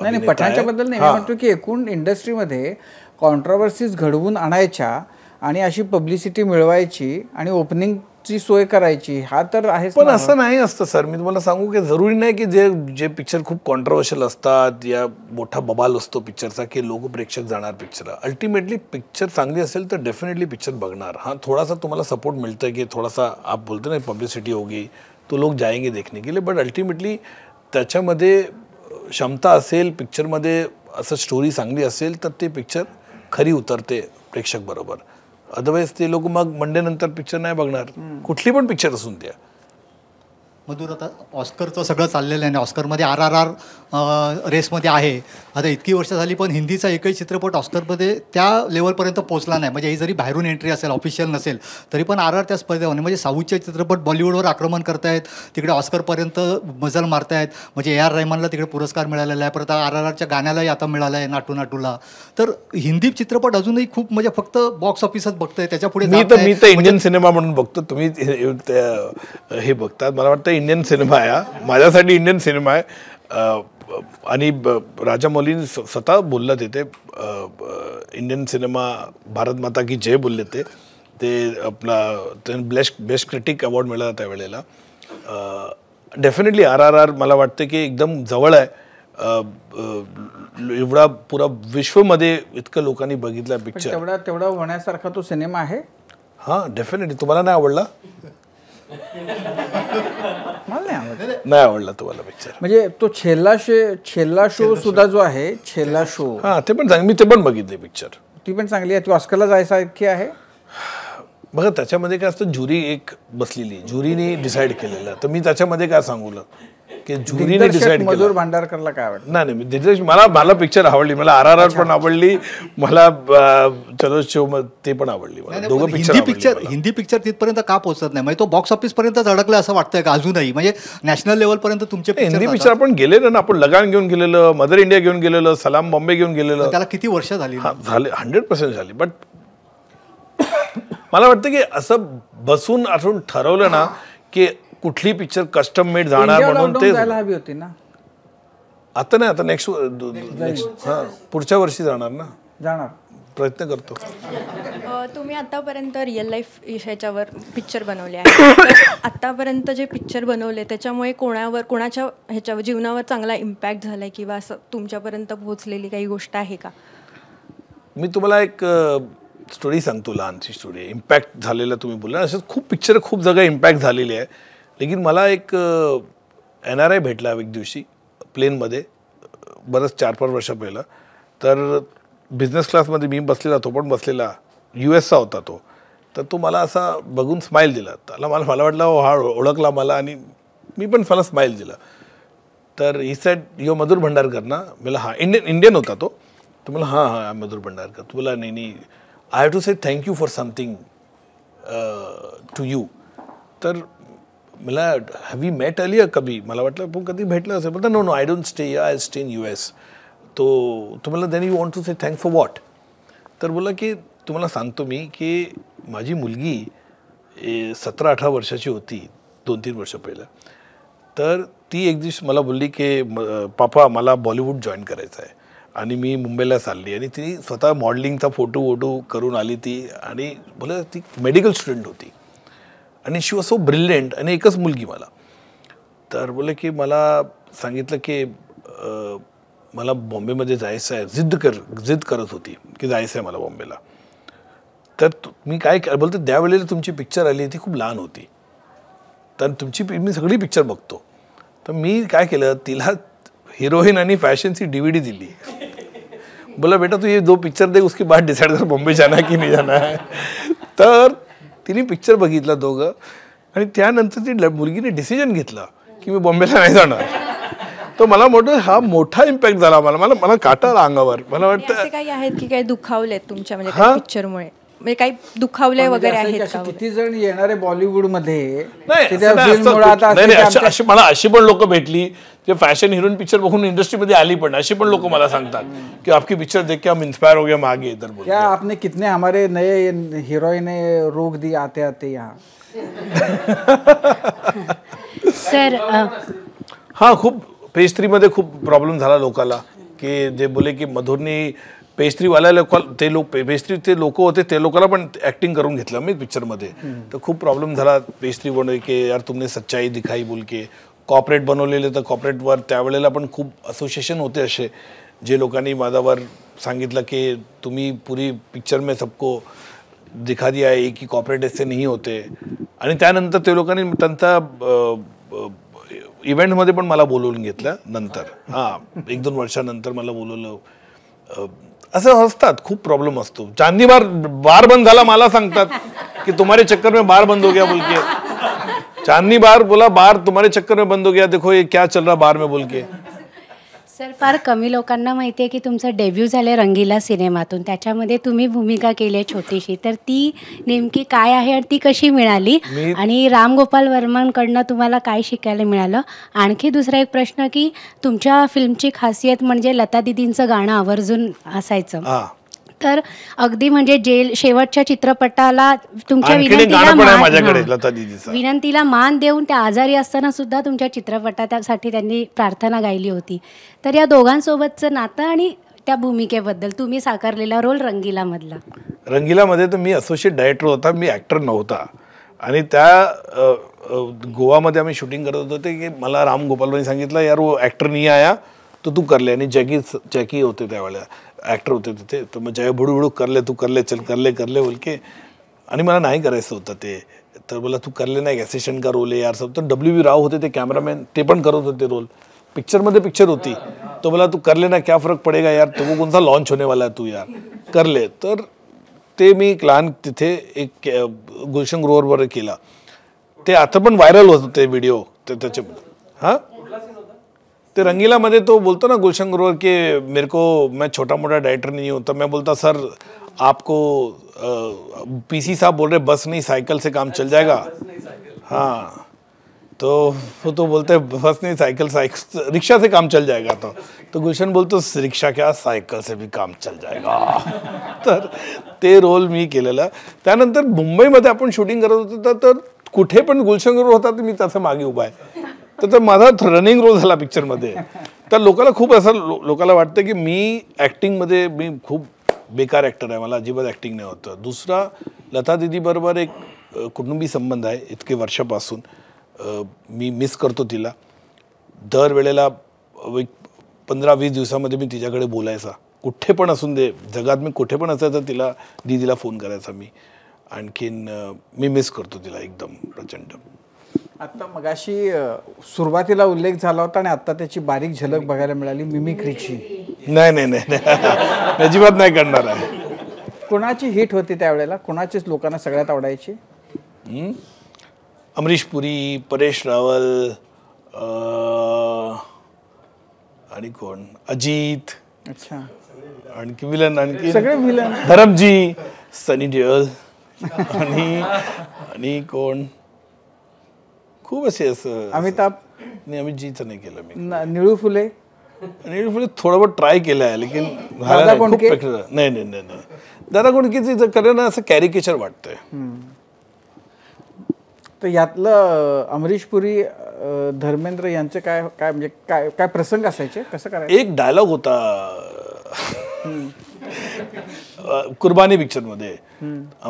नाही नाही पठाणच्या बद्दल नाही म्हणतो की एकूण इंडस्ट्रीमध्ये कॉन्ट्रावर्सीज घडवून आणायच्या आणि अशी पब्लिसिटी मिळवायची आणि ओपनिंग ची सोय करायची हा तर आहे पण असं नाही असतं सर मी तुम्हाला सांगू की जरुरी नाही की जे जे पिक्चर खूप कॉन्ट्रोवर्शियल असतात या मोठा बबाल असतो पिक्चरचा की लोक प्रेक्षक जाणार पिक्चर अल्टिमेटली पिक्चर चांगली असेल तर डेफिनेटली पिक्चर बघणार हा थोडासा तुम्हाला सपोर्ट मिळतं की थोडासा आप बोलते ना पब्लिसिटी होगी तो लोक जाएंगे देखने के लिए बट अल्टिमेटली त्याच्यामध्ये क्षमता असेल पिक्चरमध्ये असं स्टोरी चांगली असेल तर ते पिक्चर खरी उतरते प्रेक्षक बरोबर अदरवाईज ते लोक मग नंतर पिक्चर नाही बघणार कुठली पण पिक्चर असून द्या मधुर आता ऑस्करचं सगळं चाललेलं आहे आणि ऑस्करमध्ये आर आर आर रेसमध्ये आहे आता इतकी वर्ष झाली पण हिंदीचा एकही चित्रपट ऑस्करमध्ये त्या लेवलपर्यंत पोहोचला नाही म्हणजे ही जरी बाहेरून एंट्री असेल ऑफिशियल नसेल तरी पण आर आर त्या स्पर्धेवर म्हणजे साऊथचे चित्रपट बॉलिवूडवर आक्रमण करतायत तिकडे ऑस्करपर्यंत मजल मारतायत म्हणजे ए आर रहमानला तिकडे पुरस्कार मिळालेला आहे परत आर आर आरच्या गाण्यालाही आता मिळालं आहे नाटू नाटूला तर हिंदी चित्रपट अजूनही खूप म्हणजे फक्त बॉक्स ऑफिसच बघतंय त्याच्या पुढे मी तर म्हणजे इंडियन सिनेमा म्हणून बघतो तुम्ही हे बघतात मला वाटतं इंडियन सिनेमा आहे माझ्यासाठी इंडियन सिनेमा आहे आणि राजामौली स्वतः बोलला तिथे इंडियन सिनेमा भारत माता की जय बोलले ते ते आपला बेस्ट क्रिटिक अवॉर्ड मिळाला त्यावेळेला डेफिनेटली आर आर आर मला वाटतं की एकदम जवळ आहे एवढा पुरा विश्वमध्ये इतकं लोकांनी बघितला पिक्चर तेवढा तेवढा होण्यासारखा तो सिनेमा आहे हां डेफिनेटली तुम्हाला नाही आवडला नाही आवडला तुम्हाला पिक्चर म्हणजे तो छेल्ला शो छेल्ला शो सुद्धा जो आहे छेला शो हा ते पण मी ते पण बघितले पिक्चर ती पण चांगली आहे ती ऑस्करला जायसारखी आहे बघा त्याच्यामध्ये काय असतं ज्युरी एक बसलेली ज्युरीने डिसाईड केलेलं तर मी त्याच्यामध्ये काय सांगूलं की भांडारकरला काय आवडलं नाही नाही मला मला पिक्चर आवडली मला आर आर आर पण आवडली मला चलो शो ते पण आवडली मला दोघं पिक्चर पिक्चर हिंदी पिक्चर तिथपर्यंत का पोहोचत नाही म्हणजे तो बॉक्स ऑफिस पर्यंत झडकला असं वाटतंय का अजूनही म्हणजे नॅशनल पर्यंत तुमचे हिंदी पिक्चर आपण गेले ना आपण लगान घेऊन गेलेलं मदर इंडिया घेऊन गेलेलं सलाम बॉम्बे घेऊन गेलेलं त्याला किती वर्ष झाली झाले हंड्रेड पर्सेंट झाली बट मला वाटतं की असं बसून असून ठरवलं ना की कुठली पिक्चर कस्टम मेड जाणार म्हणून ते हवी होती ना आता नाही आता नेक्स्ट नेक्स्ट पुढच्या वर्षी जाणार ना जाणार प्रयत्न करतो तुम्ही आतापर्यंत रिअल लाईफ ह्याच्यावर पिक्चर बनवले आहे आतापर्यंत जे पिक्चर बनवले त्याच्यामुळे कोणावर कोणाच्या ह्याच्यावर जीवनावर चांगला इम्पॅक्ट झाला आहे किंवा असं तुमच्यापर्यंत पोहोचलेली काही गोष्ट आहे का मी तुम्हाला एक स्टोरी सांगतो लहानची स्टोरी इम्पॅक्ट झालेला तुम्ही बोलला असं खूप पिक्चर खूप जगा इम्पॅक्ट झालेली आहे लेकिन मला एक एन आर आय भेटला एक दिवशी प्लेनमध्ये बरंच चार पाच वर्ष पहिलं तर बिझनेस क्लासमध्ये मी बसलेला तो पण बसलेला यू एसचा होता तो तर तो मला असा बघून स्माईल दिला त्याला मला मला वाटलं हा ओळखला मला आणि मी पण मला स्माईल दिला तर ही सॅट यो मधुर भंडारकर ना मला हा इंडियन इंडियन होता तो तर मला हां हां मधुर भंडारकर तुला नाही नाही I have to say thank you for something to you तर मला हॅव यू मेट अ कभी मला वाटलं पण कधी भेटलं असेल पण no no I don't stay I stay in U S तो तुम्हाला then you want to say thank for what तर बोला की तुम्हाला सांगतो मी की माझी मुलगी सतरा अठरा वर्षाची होती दोन तीन वर्ष पहिलं तर ती एक दिवस मला बोलली की पापा मला बॉलिवूड जॉईन करायचं आहे आणि मी मुंबईला चालली आणि ती स्वतः मॉडेलिंगचा फोटो वोटो करून आली ती आणि बोला ती मेडिकल स्टुडंट होती आणि शी वॉज सो ब्रिलियंट आणि एकच मुलगी मला तर बोले की मला सांगितलं की मला बॉम्बेमध्ये जायचं आहे जिद्द कर जिद्द करत होती की जायचं आहे मला बॉम्बेला तर मी काय बोलतो त्यावेळेला तुमची पिक्चर आली ती खूप लहान होती तर तुमची मी सगळी पिक्चर बघतो तर मी काय केलं तिला हिरोईन आणि फॅशनची डी व्ही डी दिली बोला बेटा तू हे दो पिक्चर दे उसके बाद डिसाईड कर बॉम्बे जाना की नाही जाना तर तिने पिक्चर बघितला दोघं आणि त्यानंतर ती मुलगीने डिसिजन घेतलं की मी बॉम्बेला नाही जाणार तर मला म्हणतो हा मोठा इम्पॅक्ट झाला मला मला मला काटा अंगावर मला म्हणजे वाटतं काही आहेत की काही दुखावले तुमच्या म्हणजे पिक्चरमुळे म्हणजे काही दुखावले म्हणजे वगैरे आहेत किती जण येणारे बॉलिवूड मध्ये मला अशी पण लोक भेटली जे फॅशन हिरोईन पिक्चर बघून इंडस्ट्रीमध्ये आली पण अशी पण लोक मला सांगतात की आपकी पिक्चर देख के हम इंस्पायर हो गया मागे इधर बोल क्या आपने कितने हमारे नए ने रोक दी आते आते यहाँ सर हां खूप पेस्ट्री मध्ये खूप प्रॉब्लेम झाला लोकाला की जे बोले की मधुरनी पेस्ट्रीवाल्या लोक ते लोक पेस्ट्रीचे लोक होते ते लोकाला पण ॲक्टिंग करून घेतलं मी पिक्चरमध्ये तर खूप प्रॉब्लेम झाला पेस्ट्री बनवे के यार तुमने सच्चाई दिखाई बोल के कॉपरेट बनवलेले तर कॉपरेटवर त्यावेळेला पण खूप असोसिएशन होते असे जे लोकांनी माझ्यावर सांगितलं की तुम्ही पुरी पिक्चर में सबको दिखा दिया आहे की कॉपरेट असे नाही होते आणि त्यानंतर ते लोकांनी त्यांचा इव्हेंटमध्ये पण मला बोलवून घेतलं नंतर हां एक दोन वर्षानंतर मला बोलवलं असं असतात खूप प्रॉब्लेम असतो चांदी बार बार बंद झाला मला सांगतात की तुम्हारे चक्कर मी बार बंद हो गया बोलके चांदनी बार बोला बार तुम्हारे चक्कर में बंद हो गया देखो ये क्या चल रहा बार में बोल के सर फार कमी लोकांना माहिती आहे की तुमचं डेब्यू झाले रंगीला सिनेमातून त्याच्यामध्ये तुम्ही भूमिका केली आहे छोटीशी तर ती नेमकी काय आहे आणि ती कशी मिळाली आणि रामगोपाल वर्मांकडनं तुम्हाला काय शिकायला मिळालं आणखी दुसरा एक प्रश्न की तुमच्या फिल्मची खासियत म्हणजे लता दिदींचं गाणं आवर्जून असायचं तर अगदी म्हणजे जेल शेवटच्या चित्रपटाला तुमच्या विनंतीला मान विनंतीला मान देऊन त्या आजारी असताना सुद्धा तुमच्या चित्रपटासाठी त्यांनी प्रार्थना गायली होती तर या दोघांसोबतचं नातं आणि त्या भूमिकेबद्दल तुम्ही साकारलेला रोल रंगीला रंगीलामधला मध्ये तर मी असोसिएट डायरेक्टर होता मी ऍक्टर नव्हता आणि त्या गोवामध्ये आम्ही शूटिंग करत होतो ते की मला राम गोपालवानी सांगितलं यार वो ॲक्टर नाही आया तर तू करले आणि जॅकी जॅकी होते त्यावेळेला ॲक्टर होते तिथे तर मग जया बुडूबुडू करले तू करले चल करले करले बोलके आणि मला नाही करायचं होतं ते तर मला तू करले नाही असिस्टंट का रोल यार सब तर डब्ल्यू बी राव होते ते कॅमेरामॅन ते पण करत होते रोल पिक्चरमध्ये पिक्चर होती तो मला तू करले ना क्या फरक पडेगा यार तो कोणता लॉन्च होने वाला तू यार करले तर ते मी एक लहान तिथे एक गुलशन ग्रोवरवर केला ते आता पण व्हायरल होत होते व्हिडिओ ते त्याचे हां तो रंगीलामध्ये तो बोलता ना गुलशन ग्रोवर के मेरे को मैं छोटा मोटा डायरेक्टर नहीं हूँ तो मैं बोलता सर आपको पीसी साहब बोल रहे बस नहीं साइकिल से काम चल जाएगा हाँ तो वो तो बोलते बस नहीं साइकिल साइकिल रिक्शा से काम चल जाएगा तो तो गुलशन बोलते रिक्शा क्या साइकिल से भी काम चल जाएगा तर ते रोल मी केलेला त्यानंतर मुंबईमध्ये आपण शूटिंग करत होतो तर कुठे पण गुलशन ग्रोवर होता तर मी त्याच्या मागे उभा आहे तर माझा रनिंग रोल झाला पिक्चरमध्ये तर लोकांना खूप असं लोकांना वाटतं की मी ॲक्टिंगमध्ये मी खूप बेकार ॲक्टर आहे मला अजिबात ॲक्टिंग नाही होतं दुसरा लता दिदीबरोबर एक कुटुंबी संबंध आहे इतके वर्षापासून मी मिस करतो तिला दरवेळेला एक पंधरा वीस दिवसामध्ये मी तिच्याकडे बोलायचा कुठे पण असून दे जगात मी कुठे पण असायचं तिला दिदीला फोन करायचा मी आणखीन मी मिस करतो तिला एकदम प्रचंड आता मगाशी सुरुवातीला उल्लेख झाला होता आणि आता त्याची बारीक झलक बघायला मिळाली मिमिक्रीची नाही नाही नाही अजिबात नाही करणार आहे कोणाची हिट होती त्यावेळेला कोणाचीच लोकांना सगळ्यात आवडायची अमरीश पुरी परेश रावल आणि कोण अजित अच्छा आणखी विलन आणखी सगळे विलन धरमजी सनी देओल आणि आणि कोण खूप असे असं अमिताभ नाही अमित जीच नाही केलं मी निळू फुले निळू फुले थोडं बहुत ट्राय केलं आहे लेकिन नाही नाही नाही दादा कोणकीचं करणं असं कॅरिकेचर वाटतंय तर यातलं अमरीश पुरी धर्मेंद्र यांचे काय काय म्हणजे काय काय प्रसंग असायचे कसं करायचं एक डायलॉग होता कुर्बानी पिक्चरमध्ये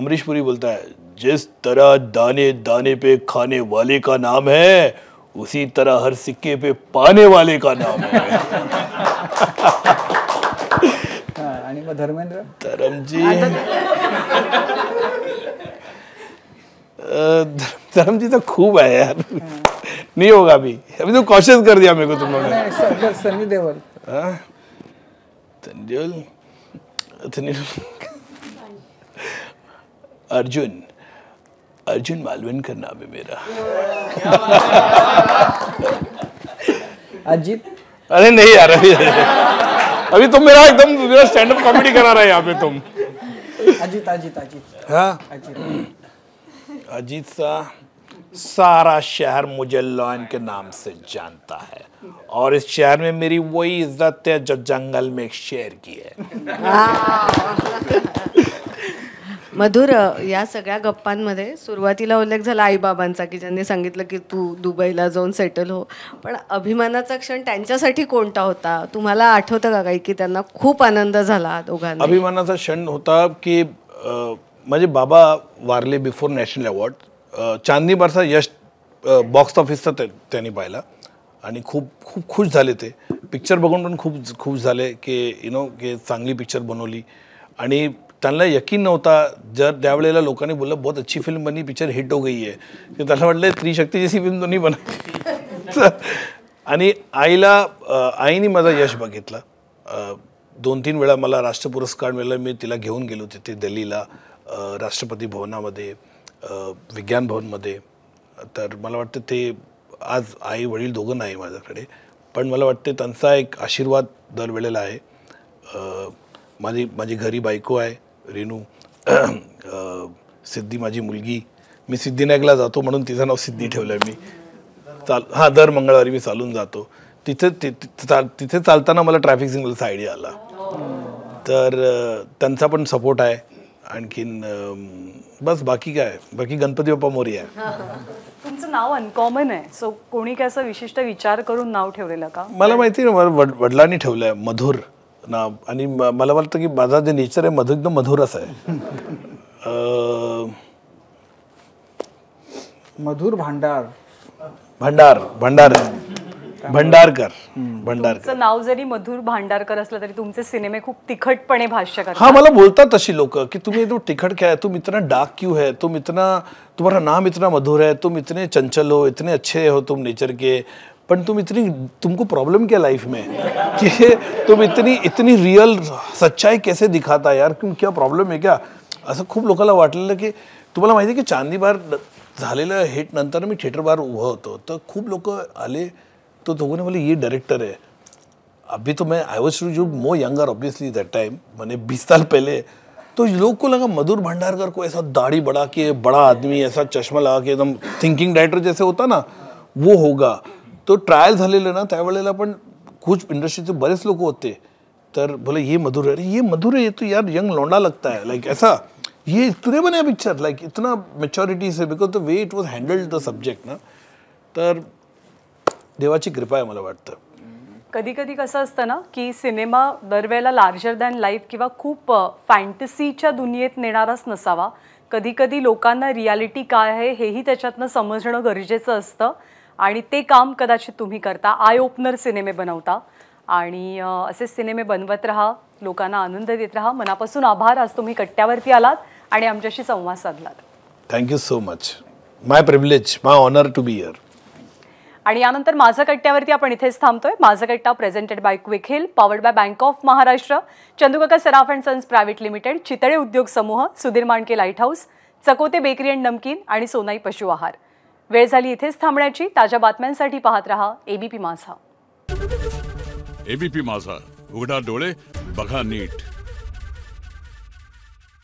अमरीश पुरी बोलताय जिस तरह दाने दाने पे खाने वाले का नाम है उसी तरह हर सिक्के पे पाने वाले का नाम है हाँ, धर्मेंद्र धर्म धर्मेंद्र धर्म जी तो खूब है यार नहीं होगा अभी अभी तो कॉशियस कर दिया मेरे को तुम लोगों ने सनी देवल अर्जुन अर्जुन का नाम है मेरा अजीत अरे नहीं यार अभी अभी तुम मेरा एकदम मेरा स्टैंड अप कॉमेडी करा रहे यहाँ पे तुम अजीत अजीत अजीत हाँ अजीत अजीत सा सारा शहर मुझे लॉयन के नाम से जानता है और इस शहर में मेरी वही इज्जत है जो जंगल में एक शेर की है हाँ। मधुर या सगळ्या गप्पांमध्ये सुरुवातीला उल्लेख झाला आईबाबांचा की ज्यांनी सांगितलं की तू दुबईला जाऊन सेटल हो पण अभिमानाचा क्षण त्यांच्यासाठी कोणता होता तुम्हाला आठवतं का काही की त्यांना खूप आनंद झाला दोघांना अभिमानाचा क्षण होता की म्हणजे बाबा वारले बिफोर नॅशनल अवॉर्ड चांदनी बारसा यश बॉक्स ऑफिसचा त्यांनी पाहिला आणि खूप खूप खुश झाले ते पिक्चर बघून पण खूप खुश झाले की यु नो की चांगली पिक्चर बनवली आणि त्यांना यकीन नव्हता जर त्यावेळेला लोकांनी बोललं बहुत अच्छी फिल्म बनी पिक्चर हिट हो गई आहे त्यांना वाटलं त्रिशक्ती जशी फिल्म दोन्ही बन आणि आईला आईने माझा यश बघितला दोन तीन वेळा मला राष्ट्र पुरस्कार मिळाला मी तिला घेऊन गेलो तिथे दिल्लीला राष्ट्रपती भवनामध्ये विज्ञान भवनमध्ये तर मला वाटतं ते आज आई वडील दोघं नाही माझ्याकडे पण मला वाटते त्यांचा एक आशीर्वाद दरवेळेला आहे माझी माझी घरी बायको आहे रेणू सिद्धी माझी मुलगी मी सिद्धिनायकला जातो म्हणून तिचं नाव सिद्धी ठेवलं आहे मी चाल हां दर मंगळवारी मी चालून जातो तिथे तिथे चालताना मला ट्रॅफिक सिग्नलचा आयडिया आला तर त्यांचा पण सपोर्ट आहे आणखीन बस बाकी काय बाकी गणपती बाप्पा मोरी आहे तुमचं नाव अनकॉमन आहे सो कोणी काय असं विशिष्ट विचार करून नाव ठेवलेलं का मला माहिती ना वडिलांनी ठेवलं आहे मधुर ना आणि मला वाटतं की माझा जे नेचर आहे मधुर एकदम मधुरच आहे मधुर भांडार भंडार भंडार भंडारकर भंडारकर नाव जरी मधुर भांडारकर असलं तरी तुमचे सिनेमे खूप तिखटपणे भाष्य करतात हा मला बोलतात तशी लोक की तुम्ही तो तिखट क्या है तुम इतना डार्क क्यों है तुम इतना तुम्हारा नाम इतना मधुर है तुम इतने चंचल हो इतने अच्छे हो तुम नेचर के पर तुम इतनी तुमको प्रॉब्लम क्या लाइफ में कि तुम इतनी इतनी रियल सच्चाई कैसे दिखाता यार तुम क्या प्रॉब्लम है क्या असं खूप लोकांना वाटलेलं की तुम्हाला माहिती आहे की चांदी बार झालेलं हिट नंतर मी थिएटर बार उभं होतो तर खूप लोक आले तो दोघांनी बोले ये डायरेक्टर आहे अभी तो मैं I was too you more younger obviously that time मैंने बीस साल पहले तो लोग को लगा मधुर भंडारकर को ऐसा दाढ़ी बढ़ा के बड़ा आदमी ऐसा चश्मा लगा के एकदम थिंकिंग डायरेक्टर जैसे होता ना वो होगा तो ट्रायल झालेलं ना त्यावेळेला पण खूप इंडस्ट्रीचे बरेच लोक होते तर बोले ये मधुर अरे ये मधुर ये तो यार यंग लोंडा लगता है लाइक ऐसा ये इतने बने पिक्चर लाईक इतना मेच्योरिटी से because the way it was handled the subject ना तर देवाची कृपा आहे मला वाटतं कधी कधी कसं असतं ना की सिनेमा दरवेळेला लार्जर दॅन लाईफ किंवा खूप फॅन्टसीच्या दुनियेत नेणाराच नसावा कधी कधी लोकांना रियालिटी काय आहे हेही त्याच्यातनं समजणं गरजेचं असतं आणि ते काम कदाचित तुम्ही करता आय ओपनर सिनेमे बनवता आणि असे सिनेमे बनवत राहा लोकांना आनंद देत राहा मनापासून आभार आज तुम्ही कट्ट्यावरती आलात आणि आमच्याशी संवाद साधलात thank you so much my privilege my honour to be here आणि यानंतर माझं कट्ट्यावरती आपण इथेच थांबतोय माझं कट्टा presented by Quick Heal powered by Bank of Maharashtra Chandukaka Saraf and sons private limited Chitale उद्योग समूह Sudhir Manke light house Chakote bakery and namkeen आणि सोनाई पशु आहार वेळ झाली इथेच थांबण्याची ताज्या बातम्यांसाठी पाहत रहा एबीपी माझा एबीपी माझा उघडा डोळे बघा नीट